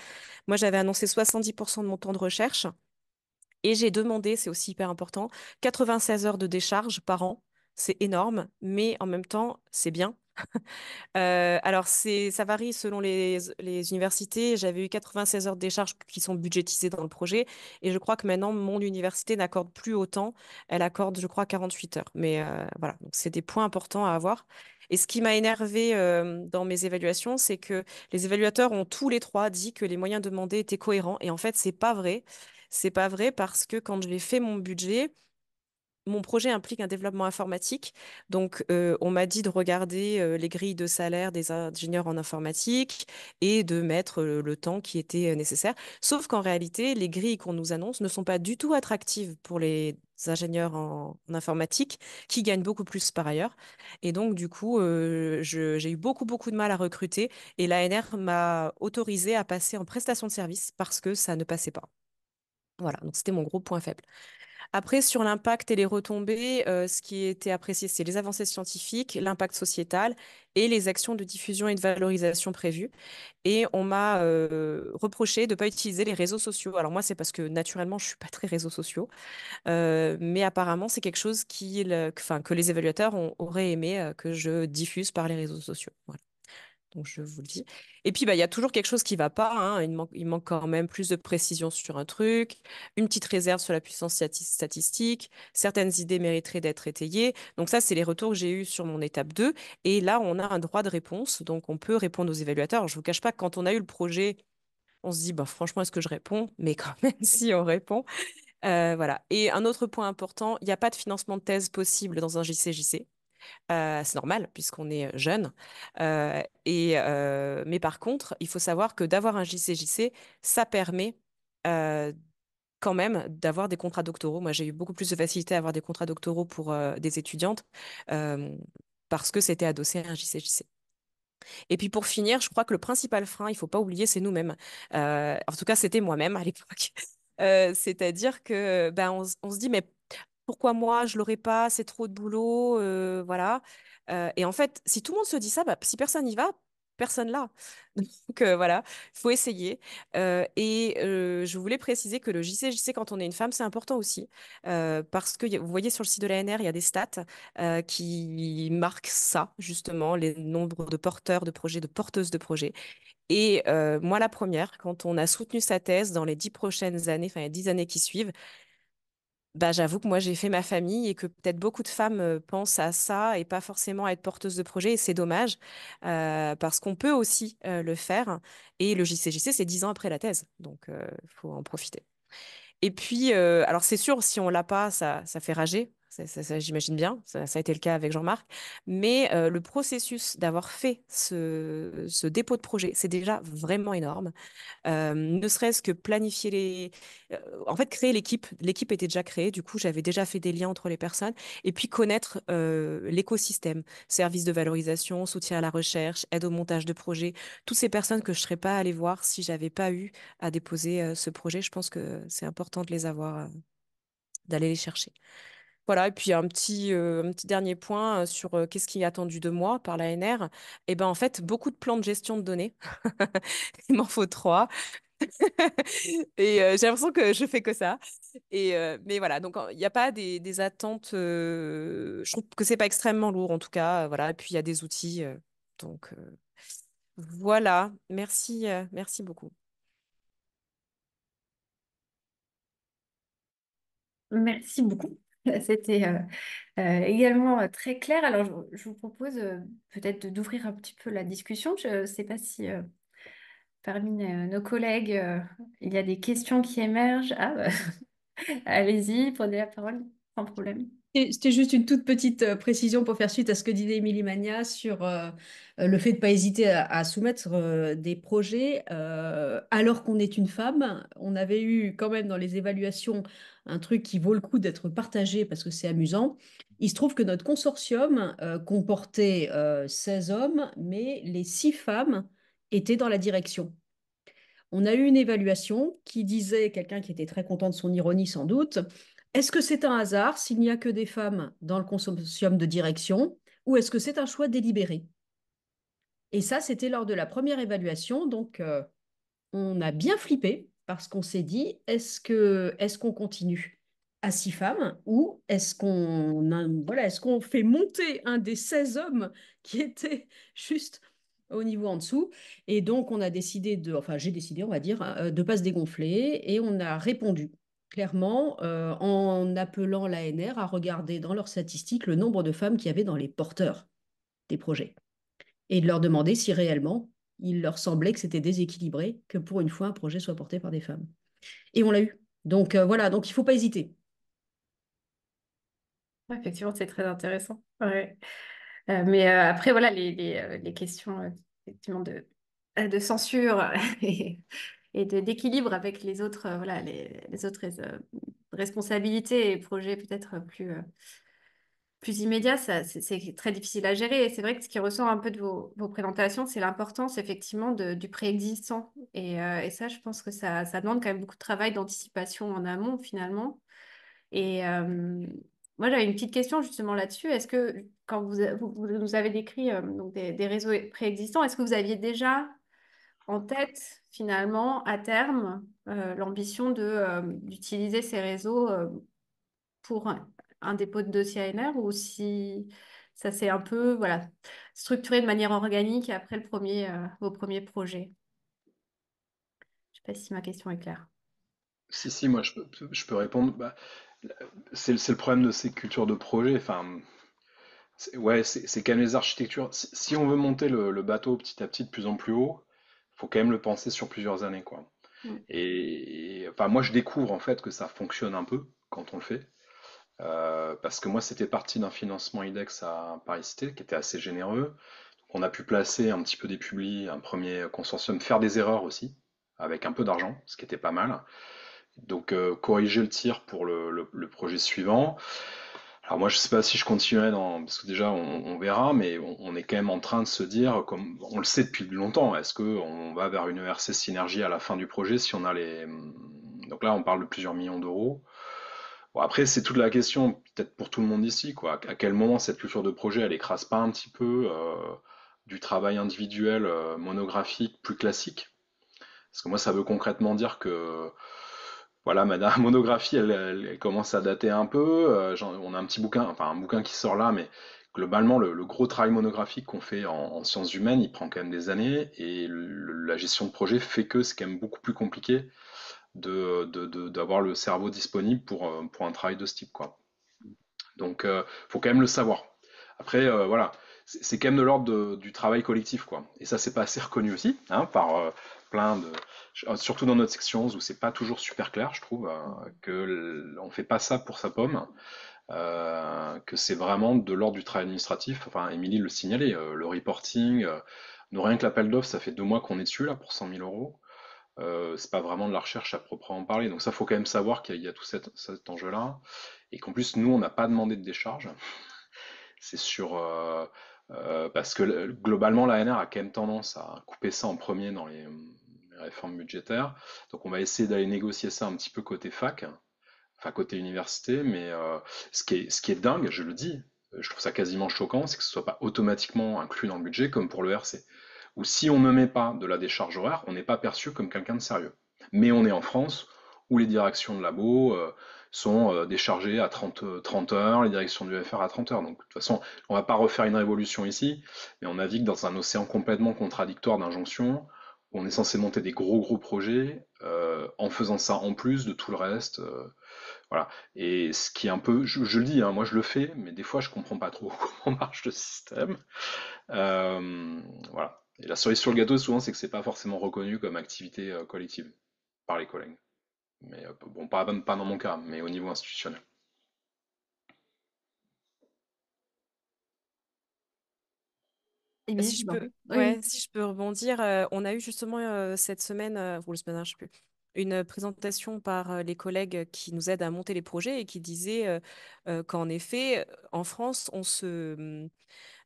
Moi, j'avais annoncé 70% de mon temps de recherche. Et j'ai demandé, c'est aussi hyper important, 96 heures de décharge par an. C'est énorme, mais en même temps, c'est bien *laughs* Euh, alors, ça varie selon les, universités. J'avais eu 96 heures de décharge qui sont budgétisées dans le projet. Et je crois que maintenant, mon université n'accorde plus autant. Elle accorde, je crois, 48 heures. Mais euh, voilà, donc c'est des points importants à avoir. Et ce qui m'a énervé euh, dans mes évaluations, c'est que les évaluateurs ont tous les trois dit que les moyens demandés étaient cohérents. Et en fait, c'est pas vrai. C'est pas vrai parce que quand j'ai fait mon budget, mon projet implique un développement informatique. Donc, euh, on m'a dit de regarder euh, les grilles de salaire des ingénieurs en informatique et de mettre euh, le temps qui était nécessaire. Sauf qu'en réalité, les grilles qu'on nous annonce ne sont pas du tout attractives pour les ingénieurs en, en informatique qui gagnent beaucoup plus par ailleurs. Et donc, du coup, j'ai eu beaucoup, beaucoup de mal à recruter et l'ANR m'a autorisé à passer en prestation de service parce que ça ne passait pas. Voilà, donc c'était mon gros point faible. Après, sur l'impact et les retombées, euh, ce qui était apprécié, c'est les avancées scientifiques, l'impact sociétal et les actions de diffusion et de valorisation prévues. Et on m'a euh, reproché de ne pas utiliser les réseaux sociaux. Alors moi, c'est parce que naturellement, je ne suis pas très réseaux sociaux, euh, mais apparemment, c'est quelque chose qui, que, les évaluateurs auraient aimé que je diffuse par les réseaux sociaux. Donc, je vous le dis. Et puis, bah, il y a toujours quelque chose qui ne va pas. Hein. Il, manque, quand même plus de précision sur un truc, une petite réserve sur la puissance statistique. Certaines idées mériteraient d'être étayées. Donc, ça, c'est les retours que j'ai eus sur mon étape 2. Et là, on a un droit de réponse. Donc, on peut répondre aux évaluateurs. je ne vous cache pas, quand on a eu le projet, on se dit, bah, franchement, est-ce que je réponds Mais quand même, *laughs* si on répond. Euh, voilà. Et un autre point important, il n'y a pas de financement de thèse possible dans un JCJC. Euh, c'est normal puisqu'on est jeune. Euh, et, euh, mais par contre, il faut savoir que d'avoir un JCJC, ça permet quand même d'avoir des contrats doctoraux. Moi, j'ai eu beaucoup plus de facilité à avoir des contrats doctoraux pour des étudiantes parce que c'était adossé à un JCJC. Et puis pour finir, je crois que le principal frein, il faut pas oublier, c'est nous-mêmes. en tout cas, c'était moi-même à l'époque. *laughs* c'est-à-dire que ben, on, on, se dit, mais pourquoi moi je l'aurais pas, c'est trop de boulot, euh, voilà. Euh, et en fait, si tout le monde se dit ça, bah, si personne n'y va, personne là. *laughs* Donc euh, voilà, il faut essayer. et je voulais préciser que le JCJC, quand on est une femme, c'est important aussi. parce que vous voyez sur le site de l'ANR, il y a des stats qui marquent ça, justement, les nombres de porteurs de projets, de porteuses de projets. Et moi, la première, quand on a soutenu sa thèse dans les dix prochaines années, enfin les dix années qui suivent, bah, j'avoue que moi j'ai fait ma famille et que peut-être beaucoup de femmes euh, pensent à ça et pas forcément à être porteuses de projets. et c'est dommage euh, parce qu'on peut aussi euh, le faire et le JCJC c'est 10 ans après la thèse donc il faut en profiter. Et puis alors c'est sûr si on l'a pas ça, ça fait rager J'imagine bien, ça, a été le cas avec Jean-Marc. Mais euh, le processus d'avoir fait ce, dépôt de projet, c'est déjà vraiment énorme. Euh, ne serait-ce que planifier les... Euh, en fait, créer l'équipe. L'équipe était déjà créée, du coup, j'avais déjà fait des liens entre les personnes. Et puis connaître l'écosystème, services de valorisation, soutien à la recherche, aide au montage de projets. Toutes ces personnes que je ne serais pas allée voir si j'avais pas eu à déposer ce projet, je pense que c'est important de les avoir, d'aller les chercher. Voilà, et puis un petit, dernier point sur qu'est-ce qui est attendu de moi par l'ANR. Eh bien, en fait, beaucoup de plans de gestion de données. *laughs* Il m'en faut trois. *laughs* et j'ai l'impression que je fais que ça. Et, mais voilà, donc il n'y a pas des, attentes. je trouve que c'est pas extrêmement lourd en tout cas. voilà, et puis il y a des outils. donc voilà, merci, merci beaucoup. Merci beaucoup. *laughs* C'était euh, euh, également euh, très clair. Alors, je, vous propose peut-être d'ouvrir un petit peu la discussion. Je ne sais pas si parmi nos collègues, il y a des questions qui émergent. Ah, bah, *laughs* allez-y, prenez la parole, sans problème. C'était juste une toute petite euh, précision pour faire suite à ce que disait Emilie Mania sur euh, euh, le fait de ne pas hésiter à, soumettre des projets alors qu'on est une femme. On avait eu quand même dans les évaluations un truc qui vaut le coup d'être partagé parce que c'est amusant. Il se trouve que notre consortium comportait 16 hommes, mais les 6 femmes étaient dans la direction. On a eu une évaluation qui disait, quelqu'un qui était très content de son ironie sans doute, est-ce que c'est un hasard s'il n'y a que des femmes dans le consortium de direction ou est-ce que c'est un choix délibéré Et ça, c'était lors de la première évaluation. Donc, euh, on a bien flippé parce qu'on s'est dit, est-ce que est qu'on continue à six femmes ou est-ce qu'on voilà, est-ce qu'on fait monter un des 16 hommes qui était juste au niveau en dessous et donc on a décidé de enfin j'ai décidé on va dire euh, de pas se dégonfler et on a répondu clairement euh, en appelant l'ANR à regarder dans leurs statistiques le nombre de femmes qu'il y avait dans les porteurs des projets et de leur demander si réellement il leur semblait que c'était déséquilibré que pour une fois un projet soit porté par des femmes. Et on l'a eu. Donc euh, voilà, donc il ne faut pas hésiter. Effectivement, c'est très intéressant. Euh, mais après, voilà, les, questions de, de censure *laughs* et d'équilibre avec les autres, euh, voilà, les, les autres euh, responsabilités et projets peut-être plus, euh, plus immédiats, c'est très difficile à gérer. Et c'est vrai que ce qui ressort un peu de vos, vos présentations, c'est l'importance effectivement du préexistant. Et, et, ça, je pense que ça, ça, demande quand même beaucoup de travail d'anticipation en amont finalement. Et moi, j'avais une petite question justement là-dessus. Est-ce que quand vous, vous, nous avez décrit donc des réseaux préexistants, est-ce que vous aviez déjà en tête finalement à terme euh, l'ambition de euh, d'utiliser ces réseaux euh, pour un, dépôt de dossier ANR ou si ça s'est un peu voilà structuré de manière organique après le premier vos premiers projets. Je ne sais pas si ma question est claire. Si si moi je peux, répondre. Bah, c'est le problème de ces cultures de projet. Enfin, ouais, c'est quand même les architectures. Si, on veut monter le, le, bateau petit à petit de plus en plus haut, faut quand même le penser sur plusieurs années, quoi. Mm. Et, enfin, moi, je découvre en fait que ça fonctionne un peu quand on le fait, euh, parce que moi, c'était parti d'un financement IDEX à Paris Cité qui était assez généreux. on a pu placer un petit peu des publis, un premier consortium, faire des erreurs aussi avec un peu d'argent, ce qui était pas mal. Donc, euh, corriger le tir pour le projet suivant. Alors moi, je ne sais pas si je continuerai dans, parce que déjà, on, verra, mais on, est quand même en train de se dire, comme on le sait depuis longtemps, est-ce qu'on va vers une ERC synergie à la fin du projet si on a les... Donc là, on parle de plusieurs millions d'euros. Bon, après, c'est toute la question, peut-être pour tout le monde ici, quoi. À quel moment cette culture de projet, elle écrase pas un petit peu euh, du travail individuel euh, monographique plus classique Parce que moi, ça veut concrètement dire que voilà, *laughs* ma monographie, elle, commence à dater un peu. Euh, on a un petit bouquin, enfin un bouquin qui sort là, mais globalement, le, gros travail monographique qu'on fait en, sciences humaines, il prend quand même des années, et la gestion de projet fait que c'est quand même beaucoup plus compliqué d'avoir de, le cerveau disponible pour, euh, pour un travail de ce type. Quoi. Donc, il euh, faut quand même le savoir. Après, voilà, c'est quand même de l'ordre du travail collectif, quoi. Et ça, c'est pas assez reconnu aussi hein, par, de surtout dans notre section où c'est pas toujours super clair, je trouve, hein, que on fait pas ça pour sa pomme, euh, que c'est vraiment de l'ordre du travail administratif. Enfin, Émilie le signalait, euh, le reporting, euh, rien que l'appel d'offres, ça fait deux mois qu'on est dessus là pour 100 000 euros. c'est pas vraiment de la recherche à proprement parler. Donc ça, faut quand même savoir qu'il y, a tout cet, cet enjeu-là et qu'en plus nous, on n'a pas demandé de décharge. *laughs* c'est sur parce que globalement, l'ANR a quand même tendance à couper ça en premier dans les les réformes budgétaires. Donc on va essayer d'aller négocier ça un petit peu côté fac, enfin côté université, mais euh, ce, qui est, ce qui est dingue, je le dis, je trouve ça quasiment choquant, c'est que ce ne soit pas automatiquement inclus dans le budget comme pour le RC. Ou si on ne met pas de la décharge horaire, on n'est pas perçu comme quelqu'un de sérieux. Mais on est en France où les directions de labo euh, sont euh, déchargées à 30, 30, heures, les directions du FR à 30 heures. Donc de toute façon, on ne va pas refaire une révolution ici, mais on navigue dans un océan complètement contradictoire d'injonctions on est censé monter des gros gros projets euh, en faisant ça en plus de tout le reste. Euh, voilà. Et ce qui est un peu, je, le dis, hein, moi je le fais, mais des fois je comprends pas trop *laughs* comment marche le système. Euh, voilà. Et la cerise sur le gâteau, souvent, c'est que c'est pas forcément reconnu comme activité collective par les collègues. Mais bon, pas dans mon cas, mais au niveau institutionnel. si je ben, peux, si je peux rebondir, euh, on a eu justement euh, cette semaine, euh, ou le semaine je sais plus, une présentation par les collègues qui nous aident à monter les projets et qui disaient qu'en effet, en France, on se mmh,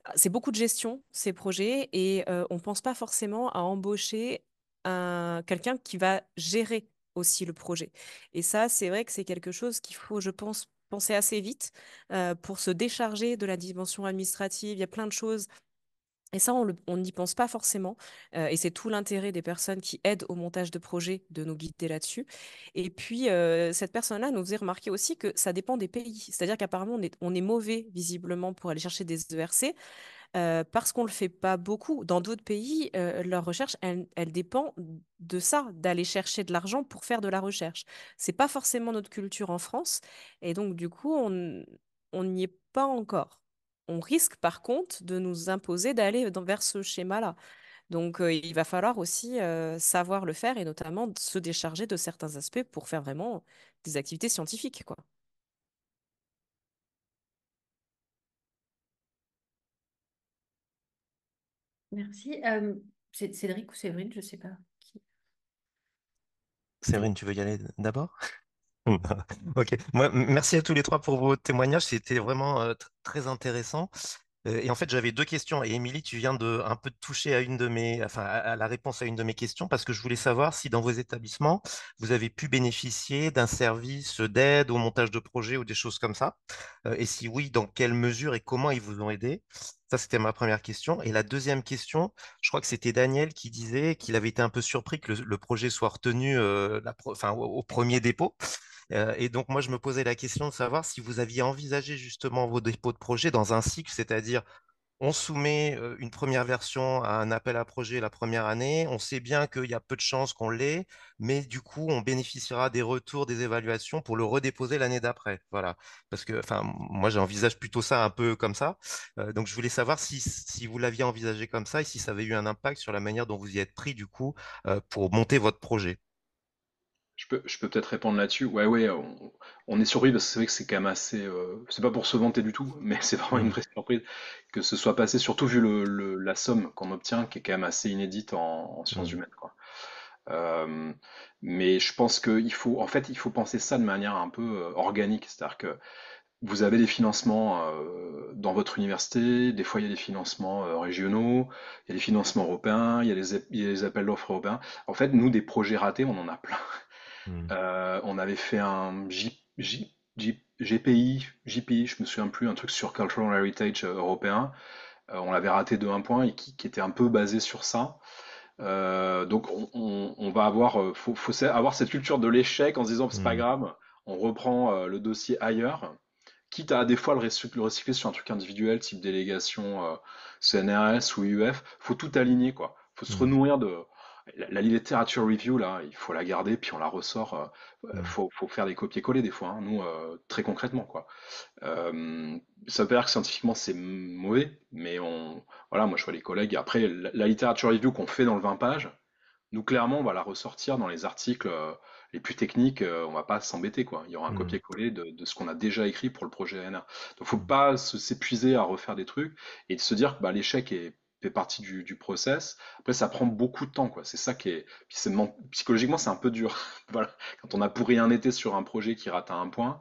ah, c'est beaucoup de gestion, ces projets, et on ne pense pas forcément à embaucher quelqu'un qui va gérer aussi le projet. Et ça, c'est vrai que c'est quelque chose qu'il faut, je pense, penser assez vite pour se décharger de la dimension administrative. Il y a plein de choses et ça, on n'y pense pas forcément. Euh, et c'est tout l'intérêt des personnes qui aident au montage de projets de nous guider là-dessus. Et puis, euh, cette personne-là nous faisait remarquer aussi que ça dépend des pays. C'est-à-dire qu'apparemment, on est, mauvais, visiblement, pour aller chercher des ERC. Euh, parce qu'on ne le fait pas beaucoup. Dans d'autres pays, leur recherche, elle, elle, dépend de ça, d'aller chercher de l'argent pour faire de la recherche. C'est pas forcément notre culture en France, et donc du coup, on n'y est pas encore on risque par contre de nous imposer d'aller vers ce schéma-là. Donc, euh, il va falloir aussi euh, savoir le faire et notamment se décharger de certains aspects pour faire vraiment des activités scientifiques, quoi. Merci. Euh, Cédric ou Séverine, je ne sais pas. Qui... Séverine, tu veux y aller d'abord? *laughs* ok. merci à tous les trois pour vos témoignages. C'était vraiment euh, très intéressant. Euh, et en fait, j'avais deux questions. Et Émilie, tu viens de un peu toucher à une de mes, enfin, à, la réponse à une de mes questions, parce que je voulais savoir si dans vos établissements, vous avez pu bénéficier d'un service d'aide au montage de projets ou des choses comme ça. Euh, et si oui, dans quelle mesure et comment ils vous ont aidé. Ça, c'était ma première question. Et la deuxième question, je crois que c'était Daniel qui disait qu'il avait été un peu surpris que le, projet soit retenu au, premier dépôt et donc, moi, je me posais la question de savoir si vous aviez envisagé justement vos dépôts de projet dans un cycle, c'est-à-dire on soumet une première version à un appel à projet la première année, on sait bien qu'il y a peu de chances qu'on l'ait, mais du coup, on bénéficiera des retours, des évaluations pour le redéposer l'année d'après. Voilà. Parce que, moi, j'envisage plutôt ça un peu comme ça. donc, je voulais savoir si, vous l'aviez envisagé comme ça et si ça avait eu un impact sur la manière dont vous y êtes pris, du coup, pour monter votre projet. Je peux, je peux peut-être répondre là-dessus. Ouais, ouais, on, est surpris parce que c'est vrai que c'est quand même assez. Euh, c'est pas pour se vanter du tout, mais *laughs* c'est vraiment une mm. vraie surprise que ce soit passé, surtout vu le, la somme qu'on obtient, qui est quand même assez inédite en, sciences mm. humaines, euh, mais je pense qu'il faut, en fait, il faut penser ça de manière un peu euh, organique, c'est-à-dire que vous avez des financements dans votre université, des fois il y a des financements régionaux, il y a des financements européens, il y a des, il y a des appels d'offres européens. En fait, nous, des projets ratés, on en a plein. Hmm. Euh, on avait fait un GPI, JPI, je me souviens plus, un truc sur Cultural Heritage euh, européen. Euh, on l'avait raté de un point et qui, était un peu basé sur ça. donc on, va avoir, faut, avoir cette culture de l'échec en se disant c'est n'est pas hmm. grave, on reprend le dossier ailleurs, quitte à des fois le, recycler sur un truc individuel type délégation CNRS ou UF, faut tout aligner quoi, faut se hmm. renourrir de, la, littérature review, là, il faut la garder, puis on la ressort. Il euh, euh, mm. faut, faire des copier-coller des fois, hein, nous, euh, très concrètement. Quoi. Euh, ça peut dire que scientifiquement, c'est mauvais, mais on, voilà, moi, je vois les collègues. Après, la, littérature review qu'on fait dans le 20 pages, nous, clairement, on va la ressortir dans les articles les plus techniques. on va pas s'embêter. quoi. Il y aura un mm. copier-coller de, ce qu'on a déjà écrit pour le projet Il Donc, faut mm. pas s'épuiser à refaire des trucs et de se dire que bah, l'échec est fait partie du, process. Après, ça prend beaucoup de temps, quoi. C'est ça qui est. psychologiquement, c'est un peu dur. *laughs* voilà. Quand on a pourri un été sur un projet qui rate à un point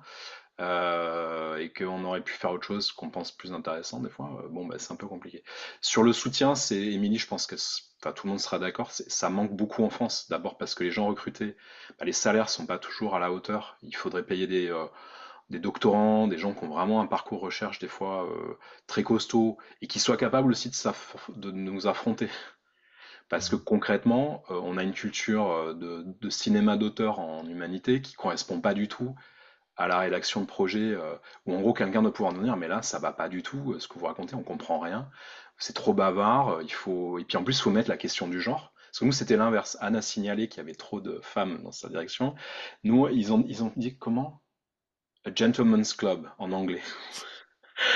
euh, et qu'on aurait pu faire autre chose qu'on pense plus intéressant, des fois, euh, bon, ben c'est un peu compliqué. Sur le soutien, c'est Émilie, je pense que tout le monde sera d'accord. Ça manque beaucoup en France. D'abord parce que les gens recrutés, bah, les salaires sont pas toujours à la hauteur. Il faudrait payer des. Euh, des doctorants, des gens qui ont vraiment un parcours recherche des fois euh, très costaud et qui soient capables aussi de, nous affronter. Parce que mmh. concrètement, euh, on a une culture euh, de, cinéma d'auteur en humanité qui correspond pas du tout à la rédaction de projet où en gros quelqu'un doit pouvoir nous dire mais là ça va pas du tout ce que vous racontez, on ne comprend rien, c'est trop bavard, il faut et puis en plus il faut mettre la question du genre. Parce que nous, c'était l'inverse. Anna signalait qu'il y avait trop de femmes dans sa direction. Nous, ils ont, ils ont dit comment Gentleman's Club en anglais.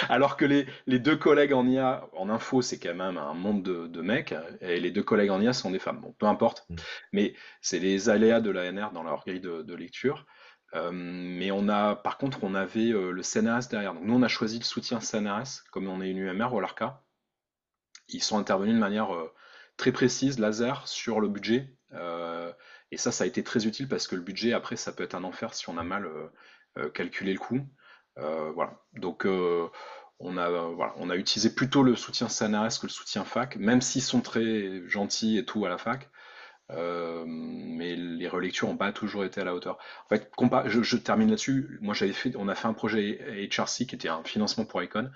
Alors que les, les, deux collègues en IA, en info, c'est quand même un monde de, de, mecs, et les deux collègues en IA sont des femmes. Bon, peu importe. Mm. Mais c'est les aléas de l'ANR dans leur grille de, lecture. Euh, mais on a, par contre, on avait euh, le CNRS derrière. Donc nous, on a choisi le soutien CNRS, comme on est une UMR ou l'ARCA. Ils sont intervenus de manière euh, très précise, laser, sur le budget. et ça, ça a été très utile parce que le budget, après, ça peut être un enfer si on a mal euh, calculer le coût. Euh, voilà. Donc euh, on a, on a utilisé plutôt le soutien CNRS que le soutien fac, même s'ils sont très gentils et tout à la fac. mais les relectures n'ont pas toujours été à la hauteur. En fait, je, termine là-dessus. Moi, j'avais fait, on a fait un projet HRC qui était un financement pour Icon,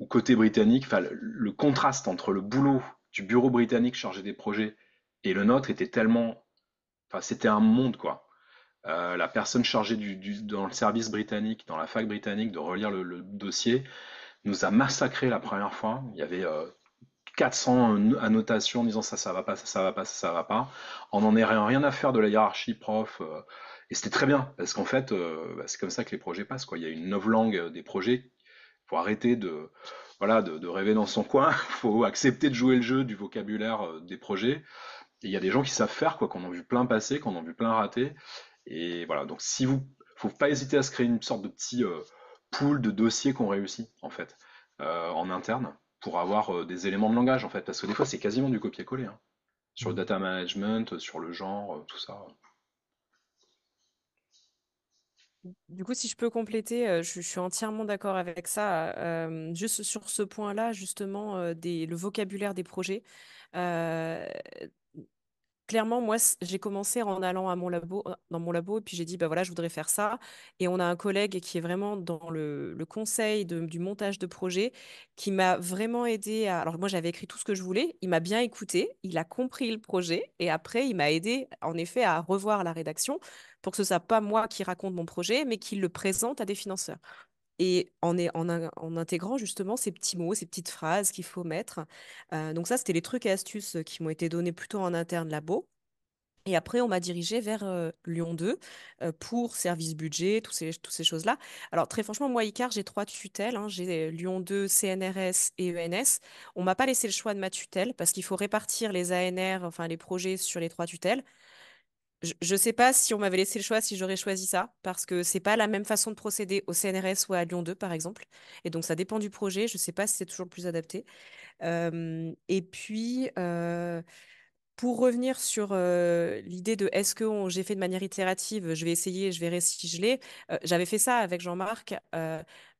où côté britannique, le contraste entre le boulot du bureau britannique chargé des projets et le nôtre était tellement, enfin, c'était un monde quoi. Euh, la personne chargée du, dans le service britannique, dans la fac britannique, de relire le, dossier, nous a massacré la première fois. Il y avait 400 euh, annotations disant ça, ça va pas, ça, ça va pas, ça, ça va pas. On n'en est rien, à faire de la hiérarchie prof. Euh, et c'était très bien, parce qu'en fait, bah, c'est comme ça que les projets passent. Quoi. Il y a une langue des projets. Il faut arrêter de, voilà, de, rêver dans son coin. *laughs* Il faut accepter de jouer le jeu du vocabulaire des projets. il y a des gens qui savent faire, quoi, qu'on a vu plein passer, qu'on a vu plein rater. Et voilà, donc si vous, faut pas hésiter à se créer une sorte de petit euh, pool de dossiers qu'on réussit en fait euh, en interne pour avoir euh, des éléments de langage en fait, parce que des fois c'est quasiment du copier-coller hein. sur le mm. data management, sur le genre, tout ça. Du coup, si je peux compléter, je, suis entièrement d'accord avec ça. juste sur ce point-là, justement, des, le vocabulaire des projets clairement, moi, j'ai commencé en allant euh, dans mon labo, et puis j'ai dit, bah voilà, je voudrais faire ça. Et on a un collègue qui est vraiment dans le, conseil du montage de projet, qui m'a vraiment aidé Alors moi, j'avais écrit tout ce que je voulais, il m'a bien écouté, il a compris le projet, et après, il m'a aidé, en effet, à revoir la rédaction pour que ce ne soit pas moi qui raconte mon projet, mais qu'il le présente à des financeurs et en, intégrant justement ces petits mots, ces petites phrases qu'il faut mettre. Euh, donc ça, c'était les trucs et astuces euh, qui m'ont été donnés plutôt en interne labo. Et après, on m'a dirigé vers euh, Lyon 2 pour service budget, toutes ces, choses-là. Alors, très franchement, moi, ICAR, j'ai trois tutelles. Hein. j'ai Lyon 2, CNRS et ENS. On m'a pas laissé le choix de ma tutelle parce qu'il faut répartir les ANR, enfin les projets sur les trois tutelles je ne sais pas si on m'avait laissé le choix, si j'aurais choisi ça, parce que c'est pas la même façon de procéder au CNRS ou à Lyon 2, par exemple. Et donc, ça dépend du projet. Je ne sais pas si c'est toujours le plus adapté. Euh, et puis, euh, pour revenir sur euh, l'idée de est-ce que j'ai fait de manière itérative, je vais essayer, je verrai si je l'ai. J'avais fait ça avec Jean-Marc.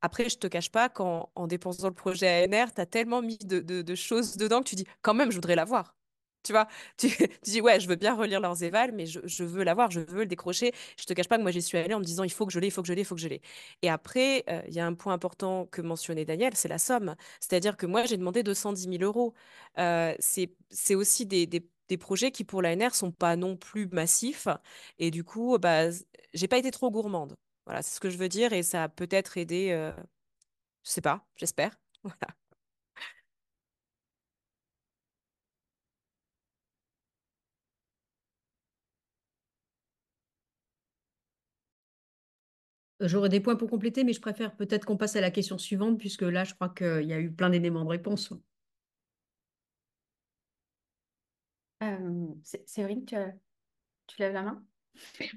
après, je ne te cache pas qu'en en dépensant le projet ANR, tu as tellement mis de, de choses dedans que tu dis quand même, je voudrais l'avoir. Tu vois, *laughs* tu, dis, ouais, je veux bien relire leurs évals, mais je, veux l'avoir, je veux le décrocher. Je te cache pas que moi, j'y suis allée en me disant, il faut que je l'ai, il faut que je l'ai, il faut que je l'ai. Et après, euh, il y a un point important que mentionnait Daniel, c'est la somme. C'est-à-dire que moi, j'ai demandé 210 000 euros. Euh, c'est aussi des, projets qui, pour l'ANR, sont pas non plus massifs. Et du coup, bah, j'ai pas été trop gourmande. Voilà, c'est ce que je veux dire. Et ça a peut-être aidé, euh, je sais pas, j'espère. *laughs* Voilà. Euh, J'aurais des points pour compléter, mais je préfère peut-être qu'on passe à la question suivante, puisque là, je crois qu'il y a eu plein d'éléments de réponse. Euh, Séverine, tu, lèves la main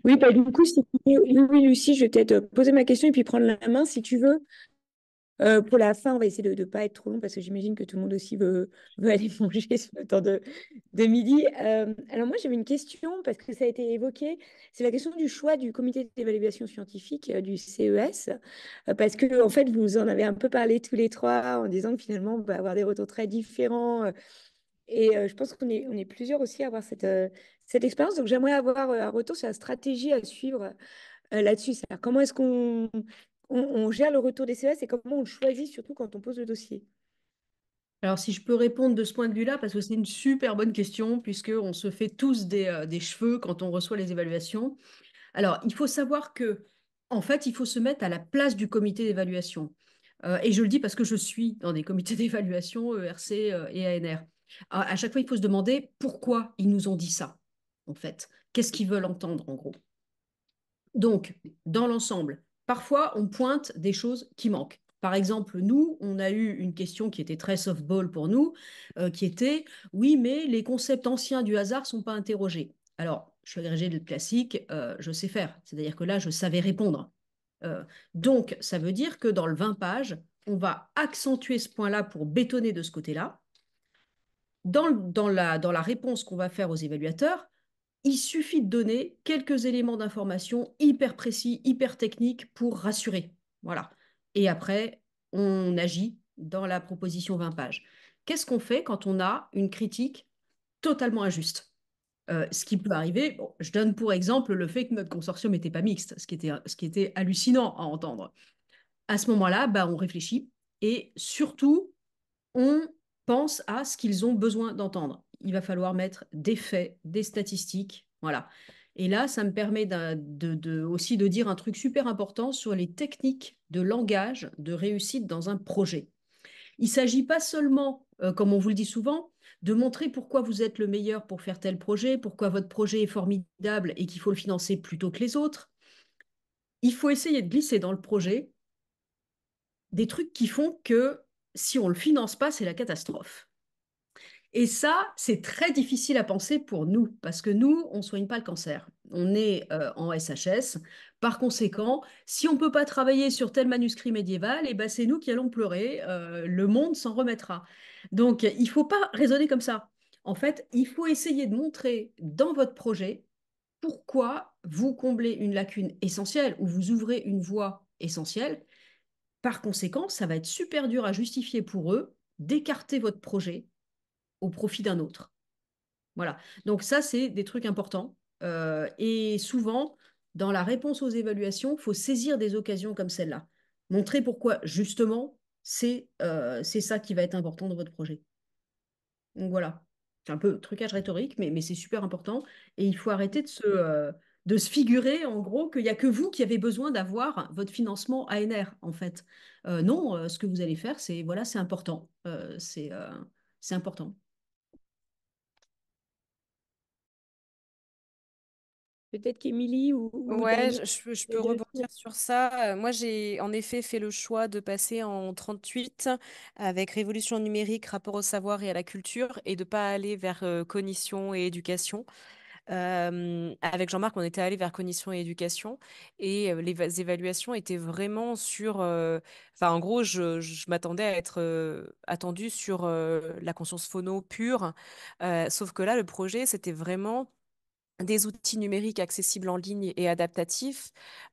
oui, bah, du coup, si oui, Lucie, je vais peut-être poser ma question et puis prendre la main si tu veux. Euh, pour la fin, on va essayer de ne pas être trop long parce que j'imagine que tout le monde aussi veut, aller *laughs* manger sur le temps de, midi. Euh, alors moi, j'avais une question parce que ça a été évoqué. C'est la question du choix du comité d'évaluation scientifique euh, du CES. parce que, en fait, vous en avez un peu parlé tous les trois en disant que finalement, on va avoir des retours très différents. Et je pense qu'on est, on est, plusieurs aussi à avoir cette, expérience. Donc, j'aimerais avoir un retour sur la stratégie à suivre là-dessus. Comment est-ce qu'on on, gère le retour des CES et comment on le choisit, surtout quand on pose le dossier alors, si je peux répondre de ce point de vue-là, parce que c'est une super bonne question, puisque on se fait tous des, euh, cheveux quand on reçoit les évaluations. Alors, il faut savoir que, en fait, il faut se mettre à la place du comité d'évaluation. Euh, et je le dis parce que je suis dans des comités *laughs* d'évaluation, ERC euh, et ANR. à, chaque fois, il faut se demander pourquoi ils nous ont dit ça, en fait. Qu'est-ce qu'ils veulent entendre, en gros Donc, dans l'ensemble, parfois on pointe des choses qui manquent. Par exemple, nous, on a eu une question qui était très softball pour nous, euh, qui était oui, mais les concepts anciens du hasard sont pas interrogés. Alors, je suis agrégé de classique, euh, je sais faire. C'est-à-dire que là, je savais répondre. Euh, donc, ça veut dire que dans le 20 pages, on va accentuer ce point-là pour bétonner de ce côté-là. dans la réponse qu'on va faire aux évaluateurs, il suffit de donner quelques éléments d'information hyper précis, hyper techniques pour rassurer. Voilà. Et après, on agit dans la proposition 20 pages. Qu'est-ce qu'on fait quand on a une critique totalement injuste euh, ce qui peut arriver, je donne pour exemple le fait que notre consortium n'était pas mixte, ce qui, était, ce qui était hallucinant à entendre. À ce moment-là, bah, on réfléchit et surtout, on pense à ce qu'ils ont besoin d'entendre il va falloir mettre des faits, des statistiques. Voilà. Et là, ça me permet de, aussi de dire un truc super important sur les techniques de langage de réussite dans un projet. Il ne s'agit pas seulement, euh, comme on vous le dit souvent, de montrer pourquoi vous êtes le meilleur pour faire tel projet, pourquoi votre projet est formidable et qu'il faut le financer plutôt que les autres. Il faut essayer de glisser dans le projet des trucs qui font que si on ne le finance pas, c'est la catastrophe. Et ça, c'est très difficile à penser pour nous, parce que nous, on ne soigne pas le cancer. On est euh, en SHS. Par conséquent, si on ne peut pas travailler sur tel manuscrit médiéval, eh ben, c'est nous qui allons pleurer. Euh, le monde s'en remettra. Donc, il ne faut pas raisonner comme ça. En fait, il faut essayer de montrer dans votre projet pourquoi vous comblez une lacune essentielle ou vous ouvrez une voie essentielle. Par conséquent, ça va être super dur à justifier pour eux d'écarter votre projet au profit d'un autre. Voilà. Donc ça, c'est des trucs importants. Euh, et souvent, dans la réponse aux évaluations, il faut saisir des occasions comme celle-là. Montrer pourquoi, justement, euh, c'est ça qui va être important dans votre projet. Donc voilà. C'est un peu trucage rhétorique, mais, c'est super important. Et il faut arrêter de se, euh, de se figurer, en gros, qu'il n'y a que vous qui avez besoin d'avoir votre financement ANR, en fait. non, ce que vous allez faire, c'est voilà, c'est important. c'est important. Peut-être qu'Émilie ou, Ouais, je, peux rebondir sur ça. Euh, moi, j'ai en effet fait le choix de passer en 38 avec révolution numérique, rapport au savoir et à la culture, et de ne pas aller vers euh, cognition et éducation. Euh, avec Jean-Marc, on était allé vers cognition et éducation et les évaluations étaient vraiment sur. enfin, en gros, je, m'attendais à être attendu attendue sur la conscience phono pure, sauf que là, le projet, c'était vraiment des outils numériques accessibles en ligne et adaptatifs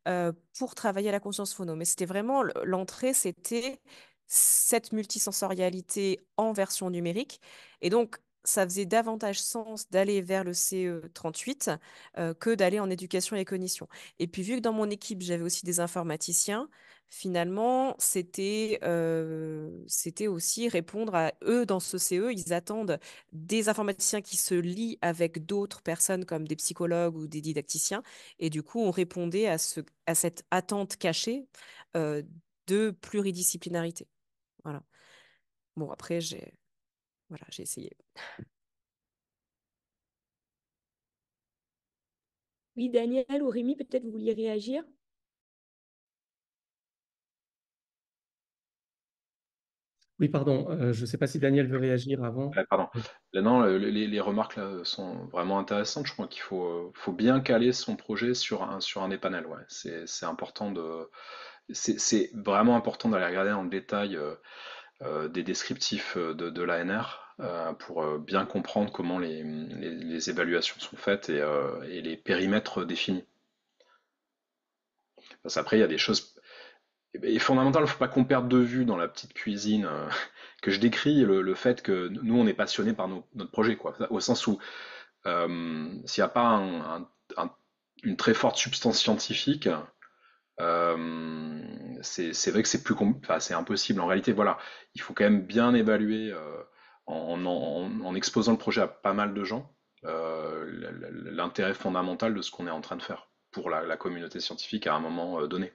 euh, pour travailler la conscience phono. Mais c'était vraiment l'entrée, c'était cette multisensorialité en version numérique. Et donc, ça faisait davantage sens d'aller vers le CE38 euh, que d'aller en éducation et cognition. Et puis, vu que dans mon équipe, j'avais aussi des informaticiens, finalement, c'était euh, aussi répondre à eux dans ce CE. Ils attendent des informaticiens qui se lient avec d'autres personnes comme des psychologues ou des didacticiens. Et du coup, on répondait à, ce, à cette attente cachée euh, de pluridisciplinarité. Voilà. Bon, après, j'ai voilà, j'ai essayé. Oui, Daniel ou Rémi, peut-être vous vouliez réagir Oui, pardon, euh, je ne sais pas si Daniel veut réagir avant. pardon. les, remarques sont vraiment intéressantes. Je crois qu'il euh, faut, bien caler son projet sur un, sur un Ouais. C'est important de. C'est vraiment important d'aller regarder en détail. Euh, euh, des descriptifs euh, de, de l'ANR euh, pour bien comprendre comment les, évaluations sont faites et, les périmètres définis. Parce qu'après, il y a des choses... Et fondamental, il ne faut pas qu'on perde de vue dans la petite cuisine *laughs* que je décris le, fait que nous, on est passionné par notre projet, quoi. Au sens où, s'il n'y a pas une très forte substance scientifique, euh, c'est vrai que c'est plus enfin, c'est impossible. En réalité, voilà, il faut quand même bien évaluer euh, en, exposant le projet à pas mal de gens euh, l'intérêt fondamental de ce qu'on est en train de faire pour la, communauté scientifique à un moment donné,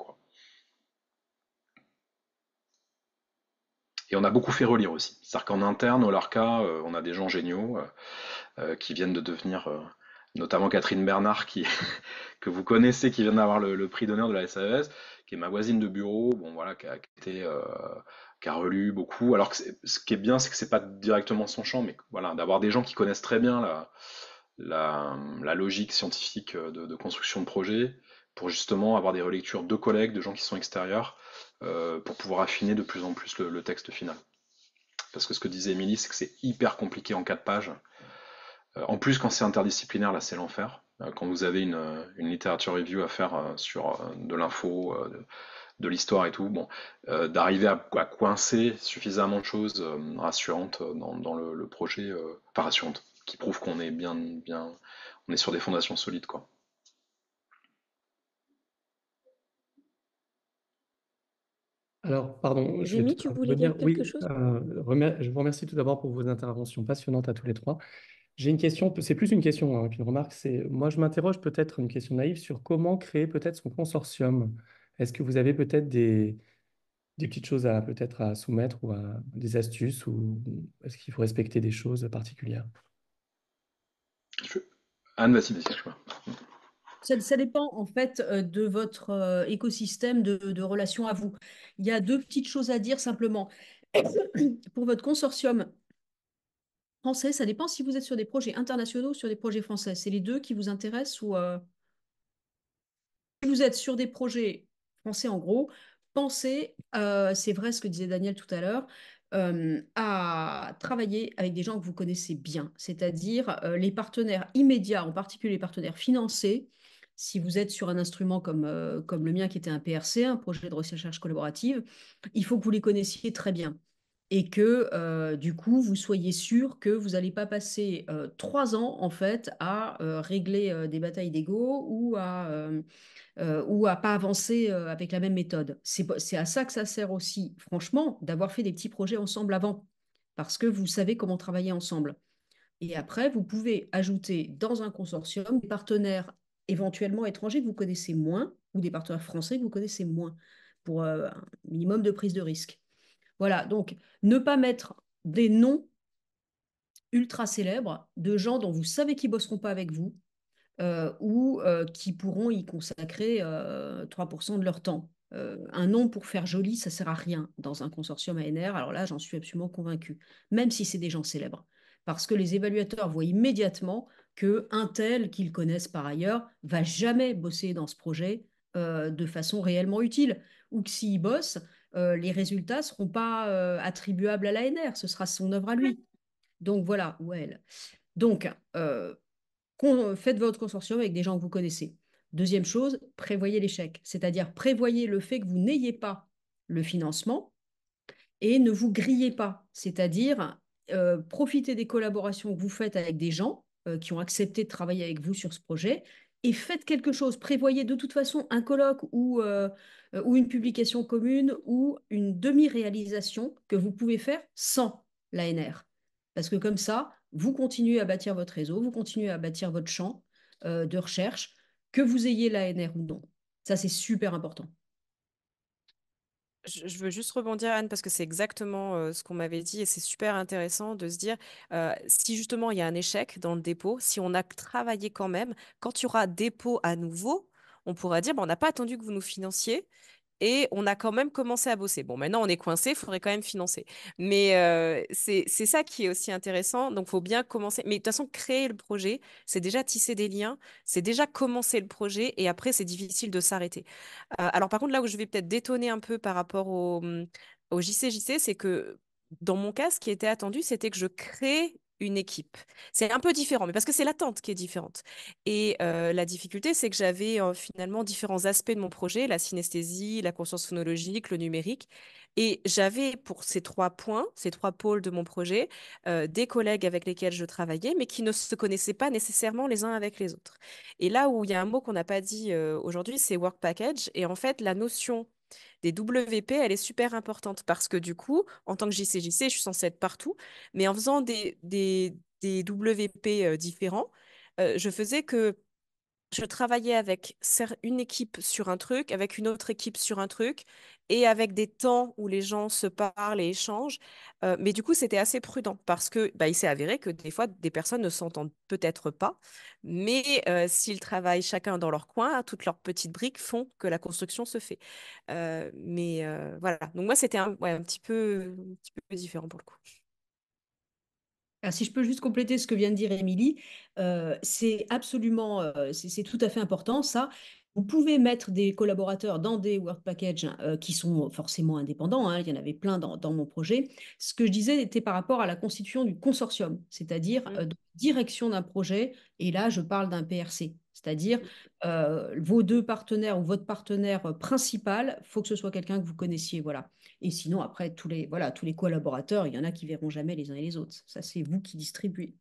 Et on a beaucoup fait relire aussi. C'est-à-dire qu'en interne, au LARCA, on a des gens géniaux qui viennent de devenir notamment Catherine Bernard, qui, *laughs* que vous connaissez, qui vient d'avoir le, prix d'honneur de la SAES, qui est ma voisine de bureau, bon, voilà, qui, a, qui a euh, relu beaucoup. Alors, que ce qui est bien, c'est que ce n'est pas directement son champ, mais voilà, d'avoir des gens qui connaissent très bien la, logique scientifique de, construction de projet, pour justement avoir des relectures de collègues, de gens qui sont extérieurs, euh, pour pouvoir affiner de plus en plus le, le, texte final. Parce que ce que disait Émilie, c'est que c'est hyper compliqué en quatre pages. Euh, en plus, quand c'est interdisciplinaire, là, c'est l'enfer. Euh, quand vous avez une, euh, littérature review à faire sur de l'info, de, l'histoire et tout, bon, d'arriver à, coincer suffisamment de choses rassurantes dans, le, projet, pas enfin rassurantes, qui prouvent qu'on est bien, bien, on est sur des fondations solides, quoi. Alors, pardon, je Jimmy, tu voulais dire quelque oui, chose Je vous remercie tout d'abord pour vos interventions passionnantes à tous les trois. J'ai une question, c'est plus une question hein, qu'une remarque. C'est moi, je m'interroge peut-être une question naïve sur comment créer peut-être son consortium. Est-ce que vous avez peut-être des, des petites choses à peut-être à soumettre ou des astuces ou est-ce qu'il faut respecter des choses particulières Anne, vas-y, je Ça, dépend en fait euh, de votre euh, écosystème de, de relations à vous. Il y a deux petites choses à dire simplement. *coughs* Pour votre consortium, ça dépend si vous êtes sur des projets internationaux ou sur des projets français. C'est les deux qui vous intéressent ou euh, si vous êtes sur des projets français en gros, pensez, euh, c'est vrai ce que disait Daniel tout à l'heure, euh, à travailler avec des gens que vous connaissez bien, c'est-à-dire les partenaires immédiats, en particulier les partenaires financés. Si vous êtes sur un instrument comme, comme le mien qui était un PRC, un projet de recherche collaborative, il faut que vous les connaissiez très bien et que euh, du coup vous soyez sûr que vous n'allez pas passer euh, trois ans en fait à euh, régler des batailles d'ego ou à ou à pas avancer avec la même méthode. C'est à ça que ça sert aussi, franchement, d'avoir fait des petits projets ensemble avant, parce que vous savez comment travailler ensemble. Et après, vous pouvez ajouter dans un consortium des partenaires éventuellement étrangers que vous connaissez moins ou des partenaires français que vous connaissez moins pour un minimum de prise de risque. Voilà, donc ne pas mettre des noms ultra célèbres de gens dont vous savez qu'ils bosseront pas avec vous euh, ou euh, qui pourront y consacrer 3% euh, de leur temps. un nom pour faire joli, ça sert à rien dans un consortium ANR. Alors là, j'en suis absolument convaincu, même si c'est des gens célèbres, parce que les évaluateurs voient immédiatement qu'un tel qu'ils connaissent par ailleurs va jamais bosser dans ce projet de façon réellement utile, ou que s'ils bossent. Euh, les résultats ne seront pas euh, attribuables à l'ANR, ce sera son œuvre à lui. Donc voilà, ou elle. Donc, euh, faites votre consortium avec des gens que vous connaissez. Deuxième chose, prévoyez l'échec, c'est-à-dire prévoyez le fait que vous n'ayez pas le financement et ne vous grillez pas, c'est-à-dire profitez des collaborations que vous faites avec des gens qui ont accepté de travailler avec vous sur ce projet et faites quelque chose. Prévoyez de toute façon un colloque ou euh, ou une publication commune ou une demi-réalisation que vous pouvez faire sans l'ANR. Parce que comme ça, vous continuez à bâtir votre réseau, vous continuez à bâtir votre champ euh, de recherche, que vous ayez l'ANR ou non. Ça, c'est super important je veux juste rebondir, Anne, parce que c'est exactement euh, ce qu'on m'avait dit et c'est super intéressant de se dire si justement il y a un échec dans le dépôt, si on a travaillé quand même, quand il y aura dépôt à nouveau, on pourra dire, bah, on n'a pas attendu que vous nous financiez et on a quand même commencé à bosser. Bon, maintenant on est coincé, il faudrait quand même financer. Mais euh, c'est ça qui est aussi intéressant. Donc, faut bien commencer. Mais de toute façon, créer le projet, c'est déjà tisser des liens, c'est déjà commencer le projet, et après, c'est difficile de s'arrêter. Euh, alors, par contre, là où je vais peut-être détonner un peu par rapport au, au JCJC, c'est que dans mon cas, ce qui était attendu, c'était que je crée une équipe. C'est un peu différent, mais parce que c'est l'attente qui est différente. Et euh, la difficulté, c'est que j'avais euh, finalement différents aspects de mon projet, la synesthésie, la conscience phonologique, le numérique. Et j'avais pour ces trois points, ces trois pôles de mon projet, euh, des collègues avec lesquels je travaillais, mais qui ne se connaissaient pas nécessairement les uns avec les autres. Et là où il y a un mot qu'on n'a pas dit aujourd'hui, c'est work package. Et en fait, la notion des WP, elle est super importante parce que du coup, en tant que JCJC, je suis censée être partout, mais en faisant des, des, WP euh, différents, euh, je faisais que je travaillais avec une équipe sur un truc, avec une autre équipe sur un truc, et avec des temps où les gens se parlent et échangent. Euh, mais du coup, c'était assez prudent parce que bah, il s'est avéré que des fois, des personnes ne s'entendent peut-être pas, mais euh, s'ils travaillent chacun dans leur coin, toutes leurs petites briques font que la construction se fait. Euh, mais voilà. Donc moi, c'était un, petit peu, un petit peu différent pour le coup si je peux juste compléter ce que vient de dire Émilie, euh, c'est absolument, euh, c'est tout à fait important ça. Vous pouvez mettre des collaborateurs dans des work packages euh, qui sont forcément indépendants. Hein, il y en avait plein dans, mon projet. Ce que je disais était par rapport à la constitution du consortium, c'est-à-dire mmh. euh, direction d'un projet. Et là, je parle d'un PRC, c'est-à-dire mmh. euh, vos deux partenaires ou votre partenaire principal, il faut que ce soit quelqu'un que vous connaissiez, voilà. Et sinon, après tous les voilà tous les collaborateurs, il y en a qui verront jamais les uns et les autres. Ça, c'est vous qui distribuez.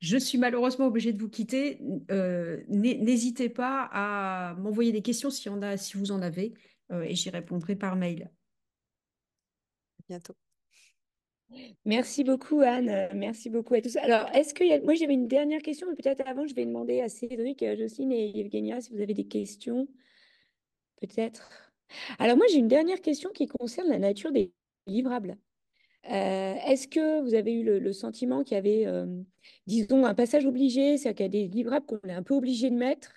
Je suis malheureusement obligée de vous quitter. Euh, n'hésitez pas à m'envoyer des questions si, vous en avez euh, et j'y répondrai par mail. bientôt. Merci beaucoup, Anne. Merci beaucoup à tous. Alors, est-ce que moi j'avais une dernière question, mais peut-être avant, je vais demander à Cédric, euh, Jocelyne et Evgenia si vous avez des questions. Peut-être. Alors, moi j'ai une dernière question qui concerne la nature des livrables. Euh, est-ce que vous avez eu le, sentiment qu'il y avait, euh, disons, un passage obligé, c'est-à-dire qu'il y a des livrables qu'on est un peu obligé de mettre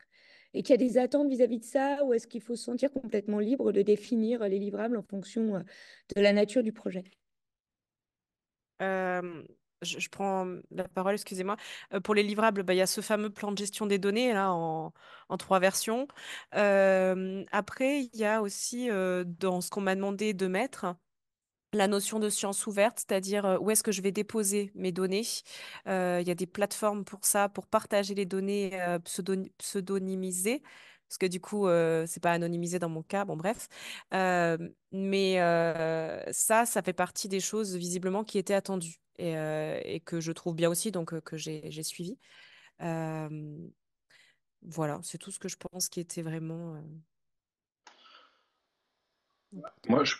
et qu'il y a des attentes vis-à-vis de ça, ou est-ce qu'il faut se sentir complètement libre de définir les livrables en fonction euh, de la nature du projet je, prends la parole, excusez-moi. pour les livrables, bah, il y a ce fameux plan de gestion des données là, en, trois versions. après, il y a aussi dans ce qu'on m'a demandé de mettre, la notion de science ouverte, c'est-à-dire euh, où est-ce que je vais déposer mes données. Euh, il y a des plateformes pour ça, pour partager les données euh, pseudonymisées, parce que du coup, euh, c'est pas anonymisé dans mon cas, bon bref. mais ça, ça fait partie des choses visiblement qui étaient attendues et, et que je trouve bien aussi, donc que j'ai suivi. voilà, c'est tout ce que je pense qui était vraiment moi, je-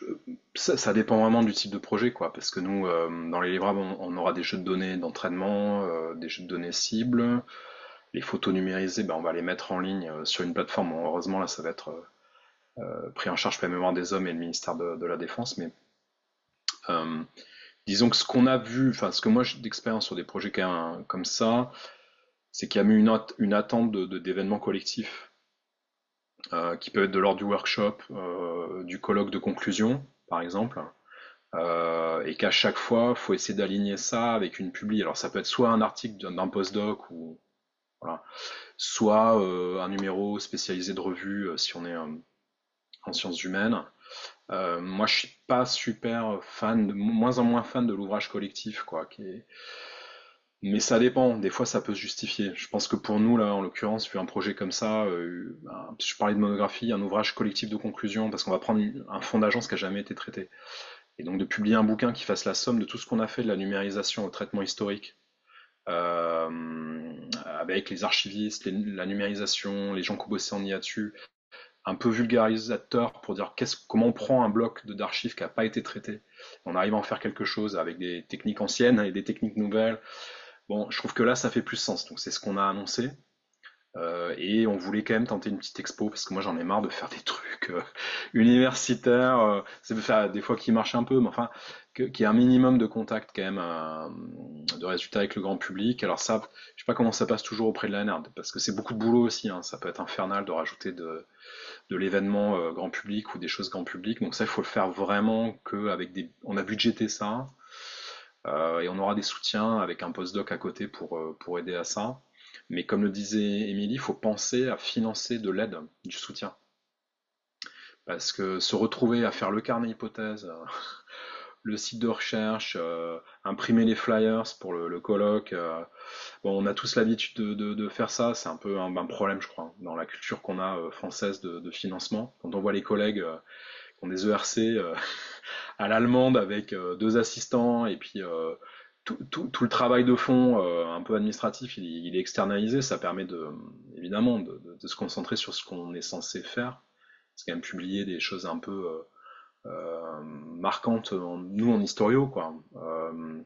ça, dépend vraiment du type de projet, quoi, parce que nous, euh, dans les livrables, on, aura des jeux de données d'entraînement, euh, des jeux de données cibles, les photos numérisées, ben, on va les mettre en ligne euh, sur une plateforme. heureusement, là, ça va être pris en charge par la mémoire des hommes et le ministère de, la Défense, mais disons que ce qu'on a vu, enfin, ce que moi j'ai d'expérience sur des projets comme ça, c'est qu'il y a eu une, attente de- d'événements collectifs. Euh, qui peut être de l'ordre du workshop, euh, du colloque de conclusion, par exemple. Euh, et qu'à chaque fois, faut essayer d'aligner ça avec une publi. Alors ça peut être soit un article d'un postdoc ou voilà, soit un numéro spécialisé de revue si on est en sciences humaines. moi, je suis pas super fan, de, moins en moins fan de l'ouvrage collectif, quoi, qui est, mais ça dépend, des fois ça peut se justifier. Je pense que pour nous, là, en l'occurrence, vu un projet comme ça, euh, ben, je parlais de monographie, un ouvrage collectif de conclusion, parce qu'on va prendre un fonds d'agence qui n'a jamais été traité. Et donc de publier un bouquin qui fasse la somme de tout ce qu'on a fait, de la numérisation au traitement historique, euh, avec les archivistes, la numérisation, les gens qui ont bossé en IA dessus, un peu vulgarisateur pour dire comment on prend un bloc d'archives qui n'a pas été traité, on arrive à en faire quelque chose avec des techniques anciennes et des techniques nouvelles Bon, je trouve que là, ça fait plus sens. Donc, c'est ce qu'on a annoncé. Euh, et on voulait quand même tenter une petite expo parce que moi, j'en ai marre de faire des trucs euh, *laughs* universitaires. Ça euh, c'est des fois qui marchent un peu, mais enfin, qu'il y ait un minimum de contact quand même, de résultats avec le grand public. Alors ça, je sais pas comment ça passe toujours auprès de la nerd parce que c'est beaucoup de boulot aussi. Hein. Ça peut être infernal de rajouter de, de l'événement grand public ou des choses grand public. Donc ça, il faut le faire vraiment que avec des. On a budgété ça euh, et on aura des soutiens avec un postdoc à côté pour, euh, pour aider à ça. Mais comme le disait Émilie, il faut penser à financer de l'aide, du soutien. Parce que se retrouver à faire le carnet hypothèse, *laughs* le site de recherche, euh, imprimer les flyers pour le, colloque. bon, on a tous l'habitude de, faire ça, c'est un peu un, problème, je crois, dans la culture qu'on a française de, de, financement. Quand on voit les collègues qui ont des ERC *laughs* à l'allemande avec euh, deux assistants et puis euh, tout, tout, tout, le travail de fond euh, un peu administratif, il, est externalisé. Ça permet de, évidemment de, de, se concentrer sur ce qu'on est censé faire. C'est quand même publier des choses un peu euh, marquantes, nous en historio, quoi. Euh,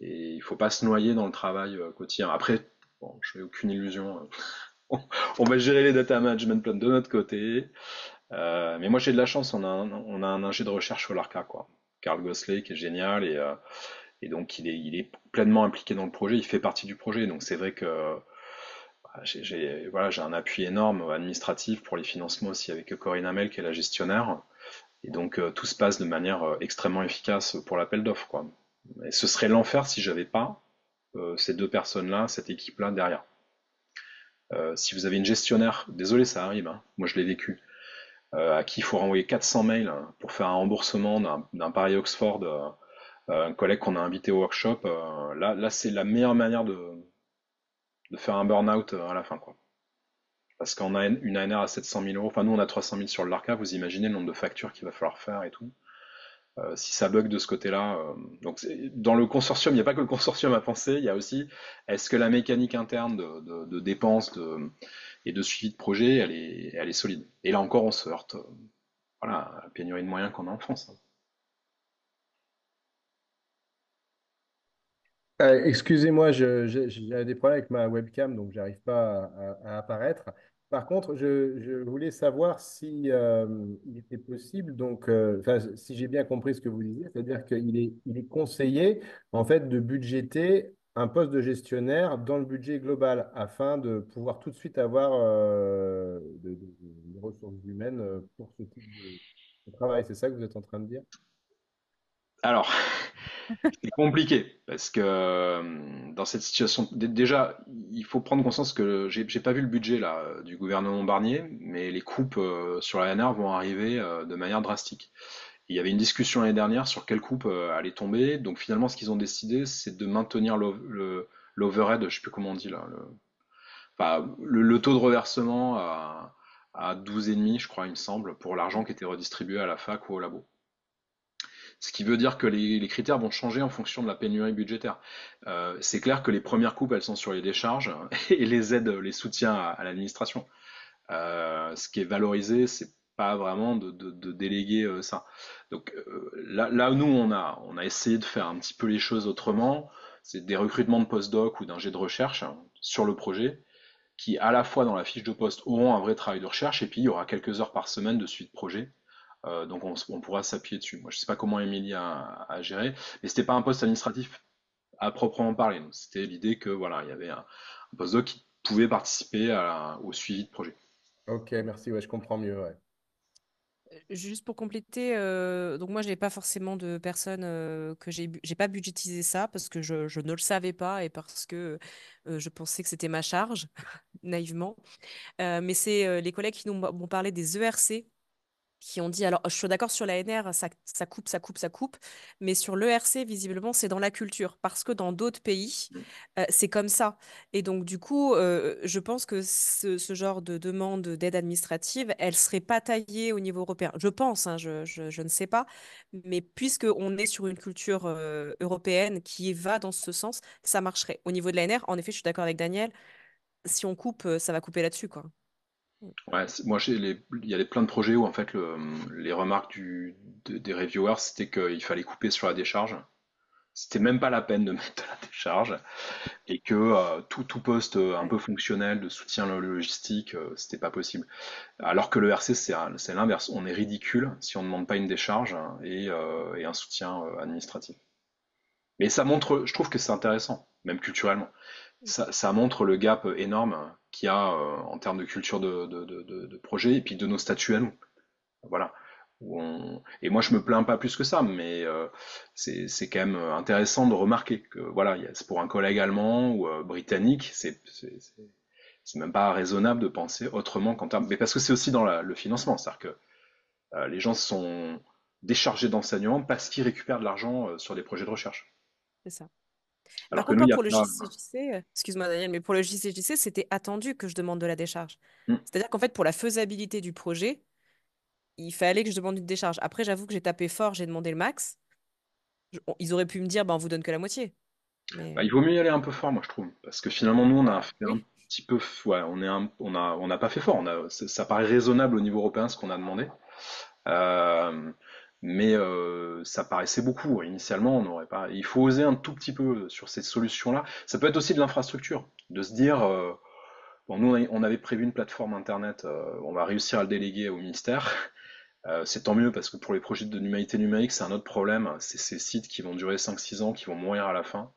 et il faut pas se noyer dans le travail quotidien. Après, bon, je fais aucune illusion. *laughs* on va gérer les data management plans de notre côté. Euh, mais moi j'ai de la chance, on a un, on ingé de recherche au LARCA, quoi. Carl gosley qui est génial euh, et, donc il est, il est, pleinement impliqué dans le projet, il fait partie du projet. Donc c'est vrai que bah, j'ai un appui énorme administratif pour les financements aussi avec Corinne Amel qui est la gestionnaire. Et donc euh, tout se passe de manière extrêmement efficace pour l'appel d'offres. quoi. Et ce serait l'enfer si j'avais pas ces deux personnes-là, cette équipe-là derrière. si vous avez une gestionnaire, désolé ça arrive, hein. moi je l'ai vécu, euh, à qui il faut renvoyer 400 mails hein, pour faire un remboursement d'un pari Oxford, euh, euh, un collègue qu'on a invité au workshop, là, là c'est la meilleure manière de, de faire un burn-out à la fin. Quoi. Parce qu'on a une ANR à 700 000 euros, enfin nous on a 300 000 sur l'ARCA, vous imaginez le nombre de factures qu'il va falloir faire et tout. Euh, si ça bug de ce côté-là, donc dans le consortium, il n'y a pas que le consortium à penser, il y a aussi est-ce que la mécanique interne de, de, de dépenses, de, et de suivi de projet, elle est, solide. Et là encore, on se heurte euh, voilà, à la pénurie de moyens qu'on a en France. Hein. Euh, excusez-moi, j'ai des problèmes avec ma webcam, donc j'arrive pas à, apparaître. Par contre, je, voulais savoir si euh, il était possible, donc, si j'ai bien compris ce que vous disiez, c'est-à-dire qu'il est, il est conseillé en fait de budgéter un poste de gestionnaire dans le budget global afin de pouvoir tout de suite avoir euh, des ressources humaines euh, pour ce type de, travail. C'est ça que vous êtes en train de dire Alors, *laughs* c'est compliqué parce que euh, dans cette situation, déjà, il faut prendre conscience que j'ai, n'ai pas vu le budget là du gouvernement Barnier, mais les coupes sur la NR vont arriver de manière drastique il y avait une discussion l'année dernière sur quelle coupe euh, allait tomber. Donc finalement, ce qu'ils ont décidé, c'est de maintenir l'overhead, je ne sais plus comment on dit là, le, enfin, le, taux de reversement à, 12,5, je crois, il me semble, pour l'argent qui était redistribué à la fac ou au labo. Ce qui veut dire que les, critères vont changer en fonction de la pénurie budgétaire. Euh, c'est clair que les premières coupes, elles sont sur les décharges *laughs* et les aides, les soutiens à, l'administration. Euh, ce qui est valorisé, c'est vraiment de, déléguer euh, ça. Donc euh, là, nous, on a, on a essayé de faire un petit peu les choses autrement. C'est des recrutements de postdoc ou d'un jet de recherche hein, sur le projet qui, à la fois dans la fiche de poste, auront un vrai travail de recherche et puis il y aura quelques heures par semaine de suite projet. Euh, donc on, pourra s'appuyer dessus. Moi, je ne sais pas comment Emilie a, géré, mais ce n'était pas un poste administratif à proprement parler. c'était l'idée que voilà, il y avait un, post postdoc qui pouvait participer au suivi de projet. Ok, merci. Ouais, je comprends mieux. Juste pour compléter, euh, donc moi, je n'ai pas forcément de personnes euh, que j'ai pas budgétisé ça parce que je, ne le savais pas et parce que euh, je pensais que c'était ma charge, *laughs* naïvement. mais c'est les collègues qui nous m'ont parlé des ERC, qui ont dit, alors je suis d'accord sur la NR, ça, coupe, ça coupe, ça coupe, mais sur l'ERC, visiblement, c'est dans la culture, parce que dans d'autres pays, mmh. euh, c'est comme ça. Et donc, du coup, euh, je pense que ce, genre de demande d'aide administrative, elle ne serait pas taillée au niveau européen. Je pense, hein, je, ne sais pas, mais puisqu'on est sur une culture euh, européenne qui va dans ce sens, ça marcherait. Au niveau de la NR, en effet, je suis d'accord avec Daniel, si on coupe, ça va couper là-dessus, quoi moi, il y avait plein de projets où en fait les remarques du- des reviewers c'était qu'il fallait couper sur la décharge. C'était même pas la peine de *laughs* mettre de la décharge et que euh, tout, tout poste euh, un peu fonctionnel de soutien logistique, euh, c'était pas possible. Alors que le RC, c'est l'inverse. On est ridicule si on ne demande pas une décharge et, un soutien administratif. Mais ça montre, je trouve que c'est intéressant, même culturellement. Ça, ça montre le gap énorme qu'il y a euh, en termes de culture de, de, projet et puis de nos statuts à nous. Voilà. Et moi, je me plains pas plus que ça, mais euh, c'est quand même euh, intéressant de remarquer que voilà, pour un collègue allemand ou britannique, c'est même pas raisonnable de penser autrement qu'en termes. Mais parce que c'est aussi dans le financement, c'est-à-dire que les gens sont déchargés d'enseignement parce qu'ils récupèrent de l'argent sur des projets de recherche. C'est ça. Alors Par contre, pour le JCJC, euh, excuse-moi Daniel, mais pour le c'était attendu que je demande de la décharge. Mm. C'est-à-dire qu'en fait, pour la faisabilité du projet, il fallait que je demande une décharge. Après, j'avoue que j'ai tapé fort, j'ai demandé le max. Ils auraient pu me dire, ben, on vous donne que la moitié. Bah, il vaut mieux y aller un peu fort, moi, je trouve. Parce que finalement, nous, on a fait un petit peu. Ouais, on on a... n'a pas fait fort. Ça paraît raisonnable au niveau européen ce qu'on a demandé. Euh, mais euh, ça paraissait beaucoup. Hein. Initialement, on n'aurait pas. Il faut oser un tout petit peu euh, sur ces solutions-là. Ça peut être aussi de l'infrastructure, de se dire, euh, bon, nous, on avait prévu une plateforme internet, on va réussir à le déléguer au ministère. *laughs* c'est tant mieux parce que pour les projets de numérité numérique, c'est un autre problème. C'est ces sites qui vont durer 5-6 ans, qui vont mourir à la fin.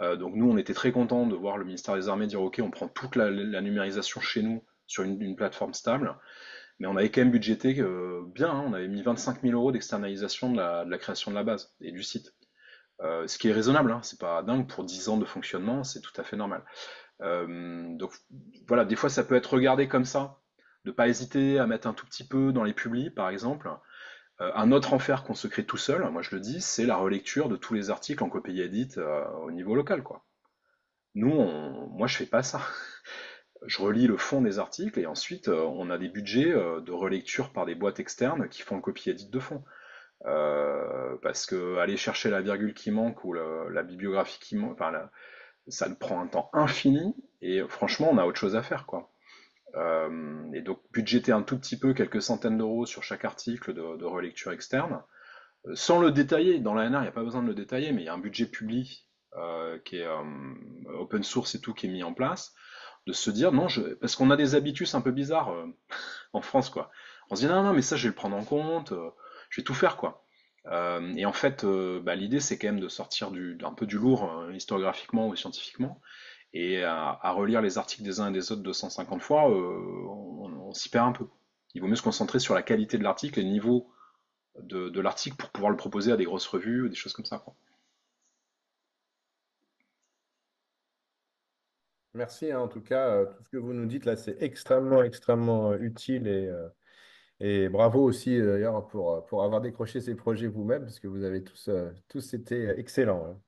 donc nous, on était très contents de voir le ministère des Armées dire, ok, on prend toute la, numérisation chez nous sur une plateforme stable. Mais on avait quand même budgété euh, bien, hein. on avait mis 25 000 euros d'externalisation de la, création de la base et du site. Euh, ce qui est raisonnable, hein. c'est pas dingue pour 10 ans de fonctionnement, c'est tout à fait normal. Euh, donc voilà, des fois ça peut être regardé comme ça, de pas hésiter à mettre un tout petit peu dans les publis par exemple. un autre enfer qu'on se crée tout seul, moi je le dis, c'est la relecture de tous les articles en copie édite au niveau local. quoi. Nous, moi je fais pas ça je relis le fond des articles et ensuite euh, on a des budgets euh, de relecture par des boîtes externes qui font le copy-edit de fond. Euh, parce que aller chercher la virgule qui manque ou la bibliographie qui manque, ça prend un temps infini et franchement on a autre chose à faire quoi. et donc budgéter un tout petit peu quelques centaines d'euros sur chaque article de, relecture externe, sans le détailler, dans l'ANR, il n'y a pas besoin de le détailler, mais il y a un budget public qui est open source et tout qui est mis en place de se dire non, parce qu'on a des habitudes un peu bizarres euh, *laughs* en France, quoi. On se dit non, non, mais ça, je vais le prendre en compte, euh, je vais tout faire, quoi. Euh, et en fait, bah, l'idée, c'est quand même de sortir du, un peu du lourd historiographiquement ou scientifiquement, et à, relire les articles des uns et des autres 250 fois, on, s'y perd un peu. Il vaut mieux se concentrer sur la qualité de l'article et le niveau de, de l'article pour pouvoir le proposer à des grosses revues ou des choses comme ça, quoi. Merci, hein, en tout cas, euh, tout ce que vous nous dites là, c'est extrêmement, extrêmement euh, utile euh, et, bravo aussi d'ailleurs pour, pour avoir décroché ces projets vous-même, parce que vous avez tous, tous été excellents. Hein.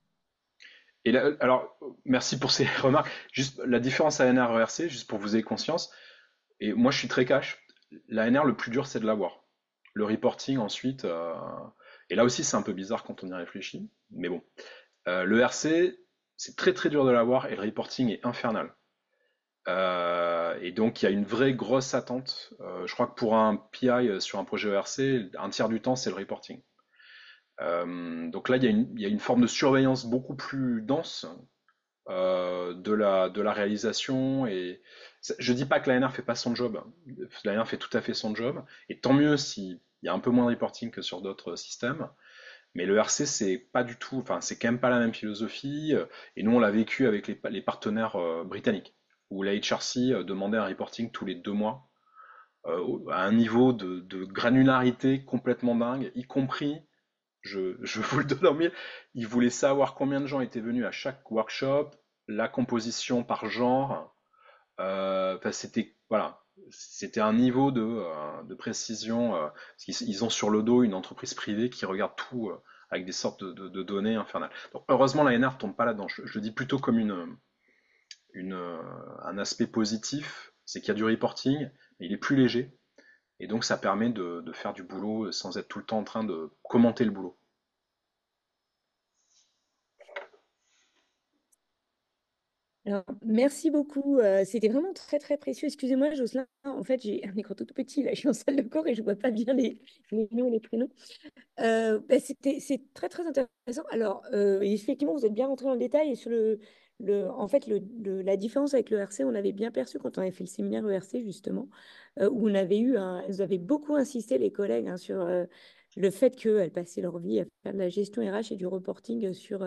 Et alors, merci pour ces *laughs* remarques. Juste la différence ANR ERC, juste pour vous ayez conscience. Et moi, je suis très cash. La NR, le plus dur, c'est de l'avoir. Le reporting ensuite. et là aussi, c'est un peu bizarre quand on y réfléchit. Mais bon. Euh, le RC, c'est très très dur de l'avoir et le reporting est infernal. Euh, et donc il y a une vraie grosse attente. Euh, je crois que pour un PI euh, sur un projet ERC, un tiers du temps c'est le reporting. donc là il y, a une, forme de surveillance beaucoup plus dense de, la, réalisation. Et je dis pas que l'ANR fait pas son job. L'ANR fait tout à fait son job. Et tant mieux s'il il y a un peu moins de reporting que sur d'autres systèmes. Mais le RC, c'est pas du tout, enfin, c'est quand même pas la même philosophie. Euh, et nous, on l'a vécu avec les, partenaires euh, britanniques, où la HRC euh, demandait un reporting tous les deux mois, à un niveau de, granularité complètement dingue, y compris, je, vous le donne en mille, ils voulaient savoir combien de gens étaient venus à chaque workshop, la composition par genre. Euh, c'était, voilà, c'était un niveau de, euh, précision, euh, parce qu'ils ont sur le dos une entreprise privée qui regarde tout euh, avec des sortes de, données infernales. heureusement, la NR tombe pas là-dedans. Je, le dis plutôt comme une, un aspect positif, c'est qu'il y a du reporting, mais il est plus léger. Et donc ça permet de, faire du boulot sans être tout le temps en train de commenter le boulot. merci beaucoup. Euh, c'était vraiment très, très précieux. Excusez-moi, Jocelyn. En fait, j'ai un écran tout petit. Là, je suis en salle de corps et je ne vois pas bien les, noms et les prénoms. Euh, bah, c'était C'est très, très intéressant. Alors, euh, effectivement, vous êtes bien rentré dans le détail. sur le, le en fait, le, la différence avec l'ERC, e on avait bien perçu quand on avait fait le séminaire ERC, justement, où on avait eu Vous avez beaucoup insisté, les collègues, hein, sur le fait qu'elles passaient leur vie à faire de la gestion RH et du reporting sur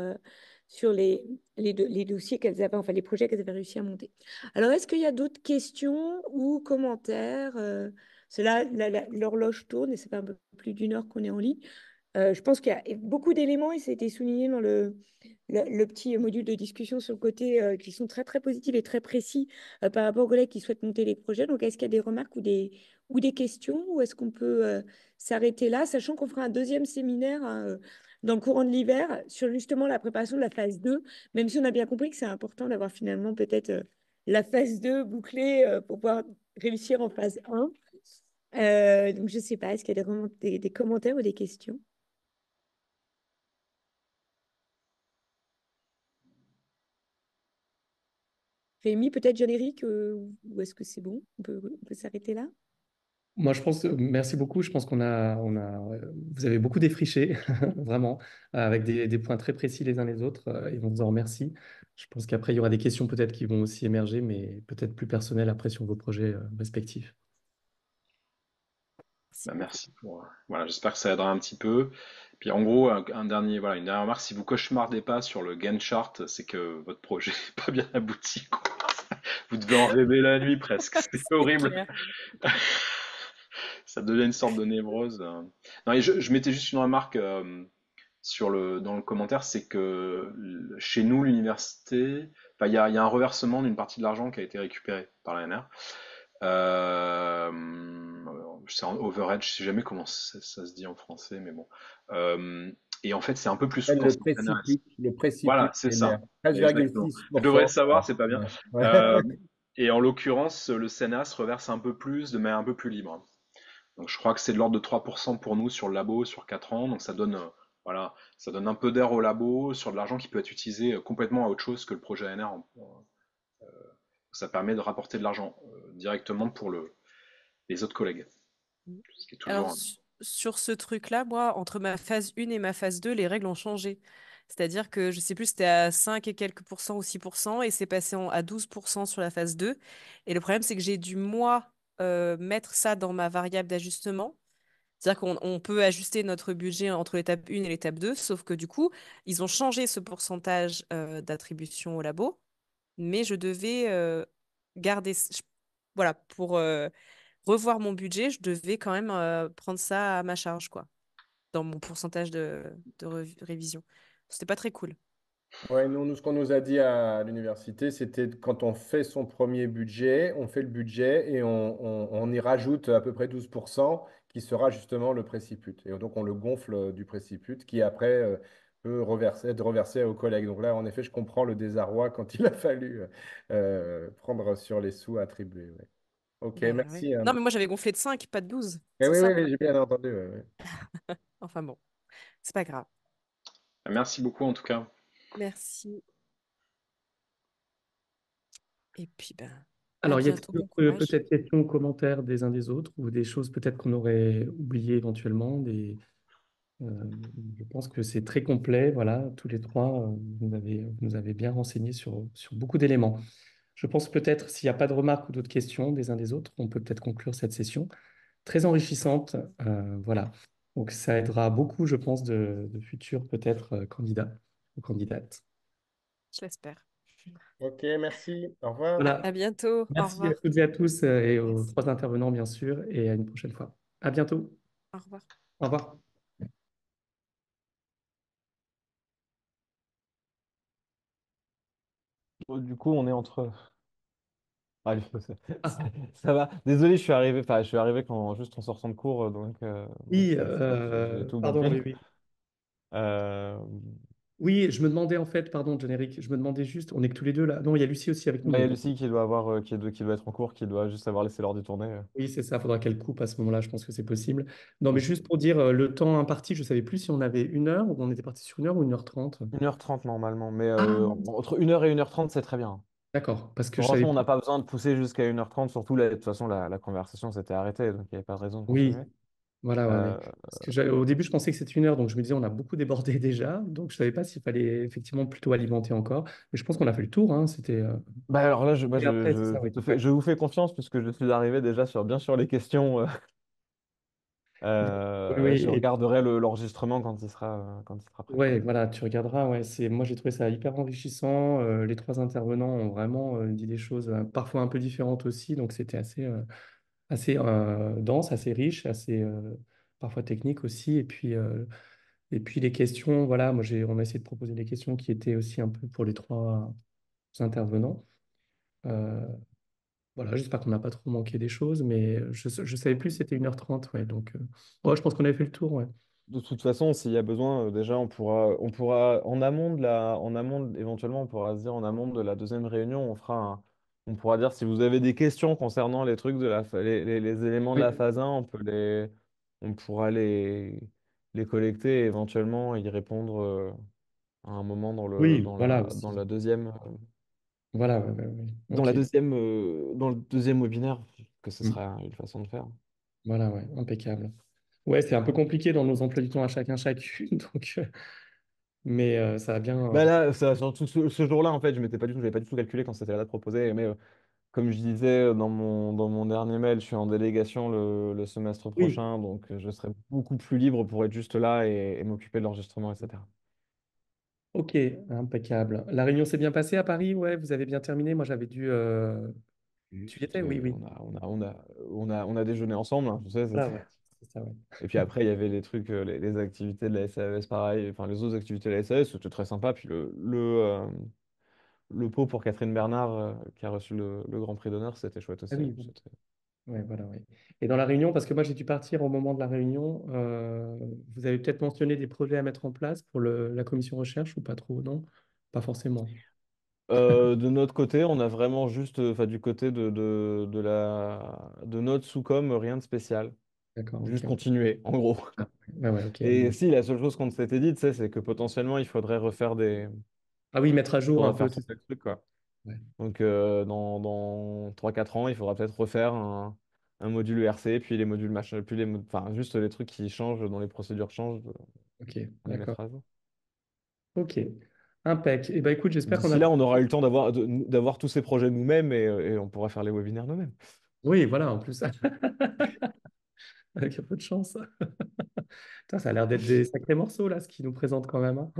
sur les, les, dossiers qu'elles avaient, enfin les projets qu'elles avaient réussi à monter. Alors, est-ce qu'il y a d'autres questions ou commentaires euh, Cela, l'horloge tourne et c'est pas un peu plus d'une heure qu'on est en ligne. Euh, je pense qu'il y a beaucoup d'éléments et a été souligné dans le, le, petit module de discussion sur le côté euh, qui sont très très positifs et très précis par rapport aux collègues qui souhaitent monter les projets. Donc, est-ce qu'il y a des remarques ou des, ou des questions ou est-ce qu'on peut s'arrêter là, sachant qu'on fera un deuxième séminaire hein, dans le courant de l'hiver sur justement la préparation de la phase 2, même si on a bien compris que c'est important d'avoir finalement peut-être euh, la phase 2 bouclée euh, pour pouvoir réussir en phase 1. Euh, donc, je ne sais pas, est-ce qu'il y a des, des, commentaires ou des questions Rémi, peut-être générique ou est-ce que c'est bon on peut s'arrêter là moi, je pense, merci beaucoup. Je pense qu'on a, on a, vous avez beaucoup défriché, *laughs* vraiment, avec des, points très précis les uns les autres, euh, et on vous en remercie. Je pense qu'après, il y aura des questions peut-être qui vont aussi émerger, mais peut-être plus personnelles après sur vos projets euh, respectifs. merci. Bah, euh, voilà, j'espère que ça aidera un petit peu. Puis en gros, un, dernier, voilà, une dernière remarque, si vous cauchemardez pas sur le gain chart, c'est que votre projet n'est pas bien abouti. Vous devez en rêver la nuit presque. C'est horrible. *laughs* ça devient une sorte de névrose. Euh. Non, je, je mettais juste une remarque euh, sur le, dans le commentaire, c'est que chez nous, l'université, il y, a un reversement d'une partie de l'argent qui a été récupéré par l'ANR. Euh, c'est en je sais jamais comment ça, se dit en français, mais bon. Euh, et en fait, c'est un peu plus Le précis. Voilà, c'est ça. Je devrais le savoir, c'est pas bien. et en l'occurrence, le CNAS reverse un peu plus, de manière un peu plus libre je crois que c'est de l'ordre de 3% pour nous sur le labo sur 4 ans. Donc ça donne, euh, voilà, ça donne un peu d'air au labo sur de l'argent qui peut être utilisé euh, complètement à autre chose que le projet NR. Euh, ça permet de rapporter de l'argent directement pour le, les autres collègues. Mm. Alors, Sur ce truc-là, moi, entre ma phase 1 et ma phase 2, les règles ont changé. C'est-à-dire que je sais plus, c'était à 5 et quelques pourcents ou 6 et c'est passé à 12 sur la phase 2. Et le problème, c'est que j'ai du mois euh, mettre ça dans ma variable d'ajustement. C'est-à-dire qu'on peut ajuster notre budget entre l'étape 1 et l'étape 2, sauf que du coup, ils ont changé ce pourcentage euh, d'attribution au labo, mais je devais euh, garder, voilà, pour revoir mon budget, je devais quand même prendre ça à ma charge, quoi, dans mon pourcentage de, révision. C'était pas très cool. Ouais, nous, ce qu'on nous a dit à l'université, c'était quand on fait son premier budget, on fait le budget et on, y rajoute à peu près 12% qui sera justement le préciput. Et donc, on le gonfle euh, du préciput qui après euh, peut être reversé aux collègues. Donc là, en effet, je comprends le désarroi quand il a fallu euh, prendre sur les sous attribués. Ok, bah, bah, merci. Hein. Non, mais moi j'avais gonflé de 5, pas de 12. Eh oui, oui, j'ai bien entendu. *laughs* Enfin bon, c'est pas grave. Merci beaucoup en tout cas. Merci. Et puis, ben. Alors, il y a euh, peut-être des questions ou commentaires des uns des autres ou des choses peut-être qu'on aurait oubliées éventuellement. Des... Euh, je pense que c'est très complet. Voilà, tous les trois, euh, vous, nous avez, nous avez bien renseigné sur, sur beaucoup d'éléments. Je pense peut-être, s'il n'y a pas de remarques ou d'autres questions des uns des autres, on peut peut-être conclure cette session très enrichissante. voilà. Donc, ça aidera beaucoup, je pense, de, de futurs peut-être candidats aux candidates. Je l'espère. Ok, merci. Au revoir. À bientôt. Merci au revoir. à toutes et à tous euh, et aux trois intervenants, bien sûr, et à une prochaine fois. À bientôt. Au revoir. Au revoir. Oh, du coup, on est entre. Ah, *laughs* ah. ça va. Désolé, je suis arrivé. Enfin, je suis arrivé quand juste en sortant de cours, euh, donc. Euh, oui, pardon, oui, oui. Euh... Oui, je me demandais en fait, pardon, générique, je me demandais juste, on est que tous les deux là. Non, il y a Lucie aussi avec nous. Bah, il y a Lucie qui doit avoir, euh, qui doit, qui doit être en cours, qui doit juste avoir laissé l'heure du tournée. Euh. Oui, c'est ça, il faudra qu'elle coupe à ce moment-là, je pense que c'est possible. Non, mais juste pour dire euh, le temps imparti, je ne savais plus si on avait une heure ou on était parti sur une heure ou une heure trente. Une heure trente normalement, mais ah. entre une heure et une heure trente, c'est très bien. d'accord, parce que Franchement, on n'a pas besoin de pousser jusqu'à une heure trente. surtout de toute façon, la, conversation s'était arrêtée, donc il n'y avait pas de raison de Oui, voilà, euh, au début, je pensais que c'était une heure, donc je me disais, on a beaucoup débordé *laughs* déjà, donc je savais pas s'il fallait effectivement plutôt alimenter encore. Mais je pense qu'on a fait le tour, hein, c'était. Euh, bah alors là, je, je, vous fais confiance puisque je suis arrivé déjà sur, bien sur les questions. Euh, *laughs* je regarderai le- l'enregistrement quand ce sera, quand sera prêt. ouais, voilà, tu regarderas. Ouais, c'est, moi, j'ai trouvé ça hyper enrichissant. les trois intervenants ont vraiment dit des choses parfois un peu différentes aussi, donc c'était assez assez euh, dense, assez riche, assez euh, parfois technique aussi. Et puis, euh, et puis les questions, voilà, moi on a essayé de proposer des questions qui étaient aussi un peu pour les trois intervenants. Voilà, j'espère qu'on n'a pas trop manqué des choses, mais je ne savais plus, c'était 1h30, ouais, donc je pense qu'on avait fait le tour. Ouais. De toute façon, s'il y a besoin, déjà, on pourra, on pourra en amont de la, en amont éventuellement, on pourra se dire en amont de la deuxième réunion, on fera un, on pourra dire si vous avez des questions concernant les trucs de la les, éléments de la phase 1, on peut les on pourra les les collecter et y répondre euh, à un moment dans le dans la deuxième Voilà, dans la deuxième dans le deuxième webinaire que ce mm. sera une façon de faire. Voilà, ouais, impeccable. Ouais, c'est un peu compliqué dans nos emplois du temps à chacun, chacune. *laughs* Donc, euh, mais ça a bien. Bah, là, ça, ce, jour-là, en fait, je m'étais pas du tout, pas du tout calculé quand c'était la date proposée. Mais comme je disais dans mon, dans mon dernier mail, je suis en délégation le, le semestre prochain, donc je serai beaucoup plus libre pour être juste là et, m'occuper de l'enregistrement, etc. Ok, impeccable. La réunion s'est bien passée à Paris? Ouais, vous avez bien terminé. Moi, j'avais dû. Tu y étais? Oui, oui. on a, on a, on a, on a, on a déjeuné ensemble, hein, sais, ah et puis après, il y avait les trucs, euh, les, activités de la SAS, pareil, enfin les autres activités de la SAS, c'était très sympa. Puis le, le, euh, pot pour Catherine Bernard, euh, qui a reçu le, Grand Prix d'honneur, c'était chouette ah aussi. Hein. Et dans la réunion, parce que moi j'ai dû partir au moment de la réunion, vous avez peut-être mentionné des projets à mettre en place pour la commission recherche ou pas trop, non? Pas forcément. de notre côté, on a vraiment juste, enfin du côté de, de, de la, de notre sous-com, rien de spécial. Juste continuer, en gros. Ah, bah et si, la seule chose qu'on s'était dit, c'est que potentiellement, il faudrait refaire des. Ah oui, mettre à jour un truc, quoi. Donc, euh, dans, dans 3-4 ans, il faudra peut-être refaire un, un, module ERC, puis les modules machin, puis les enfin, juste les trucs qui changent, dont les procédures changent. Ok, d'accord. Ok. Impec. Et eh ben, bah, écoute, j'espère qu'on a... là, on aura eu le temps d'avoir, d'avoir tous ces projets nous-mêmes et, et, on pourra faire les webinaires nous-mêmes. Oui, voilà, en plus. *laughs* avec un peu de chance. *laughs* ça a l'air d'être des sacrés morceaux là, ce qu'ils nous présentent quand même. Hein.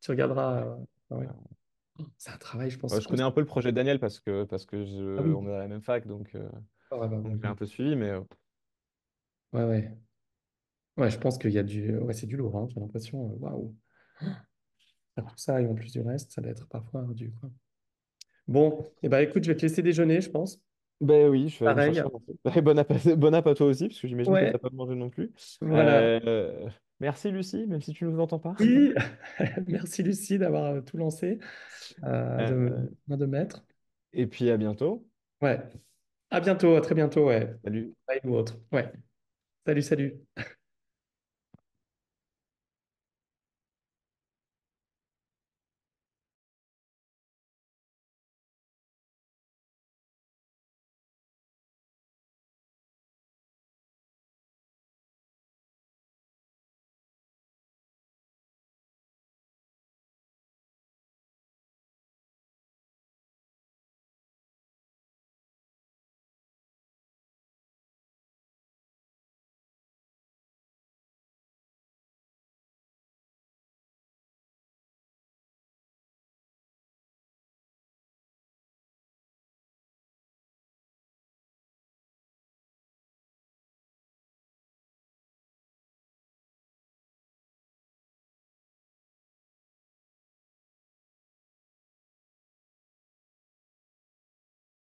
Tu regarderas. Euh, ah c'est un travail, je pense. je connais un peu le projet de Daniel parce que, parce que ah on est à la même fac, donc, euh, ah bah, donc j'ai un peu suivi, mais euh. ouais, ouais. Ouais, je pense qu'il y a du. Ouais, c'est du lourd, hein, j'ai l'impression. Euh, waouh. Tout ça et en plus du reste, ça doit être parfois ardu, quoi. Bon, et eh ben écoute, je vais te laisser déjeuner, je pense. Ben oui, je vais ben, *laughs* app, à toi aussi, parce que j'imagine que tu n'as pas mangé non plus. Euh, merci Lucie, même si tu ne nous entends pas. Oui, *laughs* merci Lucie d'avoir euh, tout lancé, euh, de de maître. et puis à bientôt. Ouais. À bientôt, à très bientôt, ouais. Salut. Bye ou autre. Ouais. Salut, salut.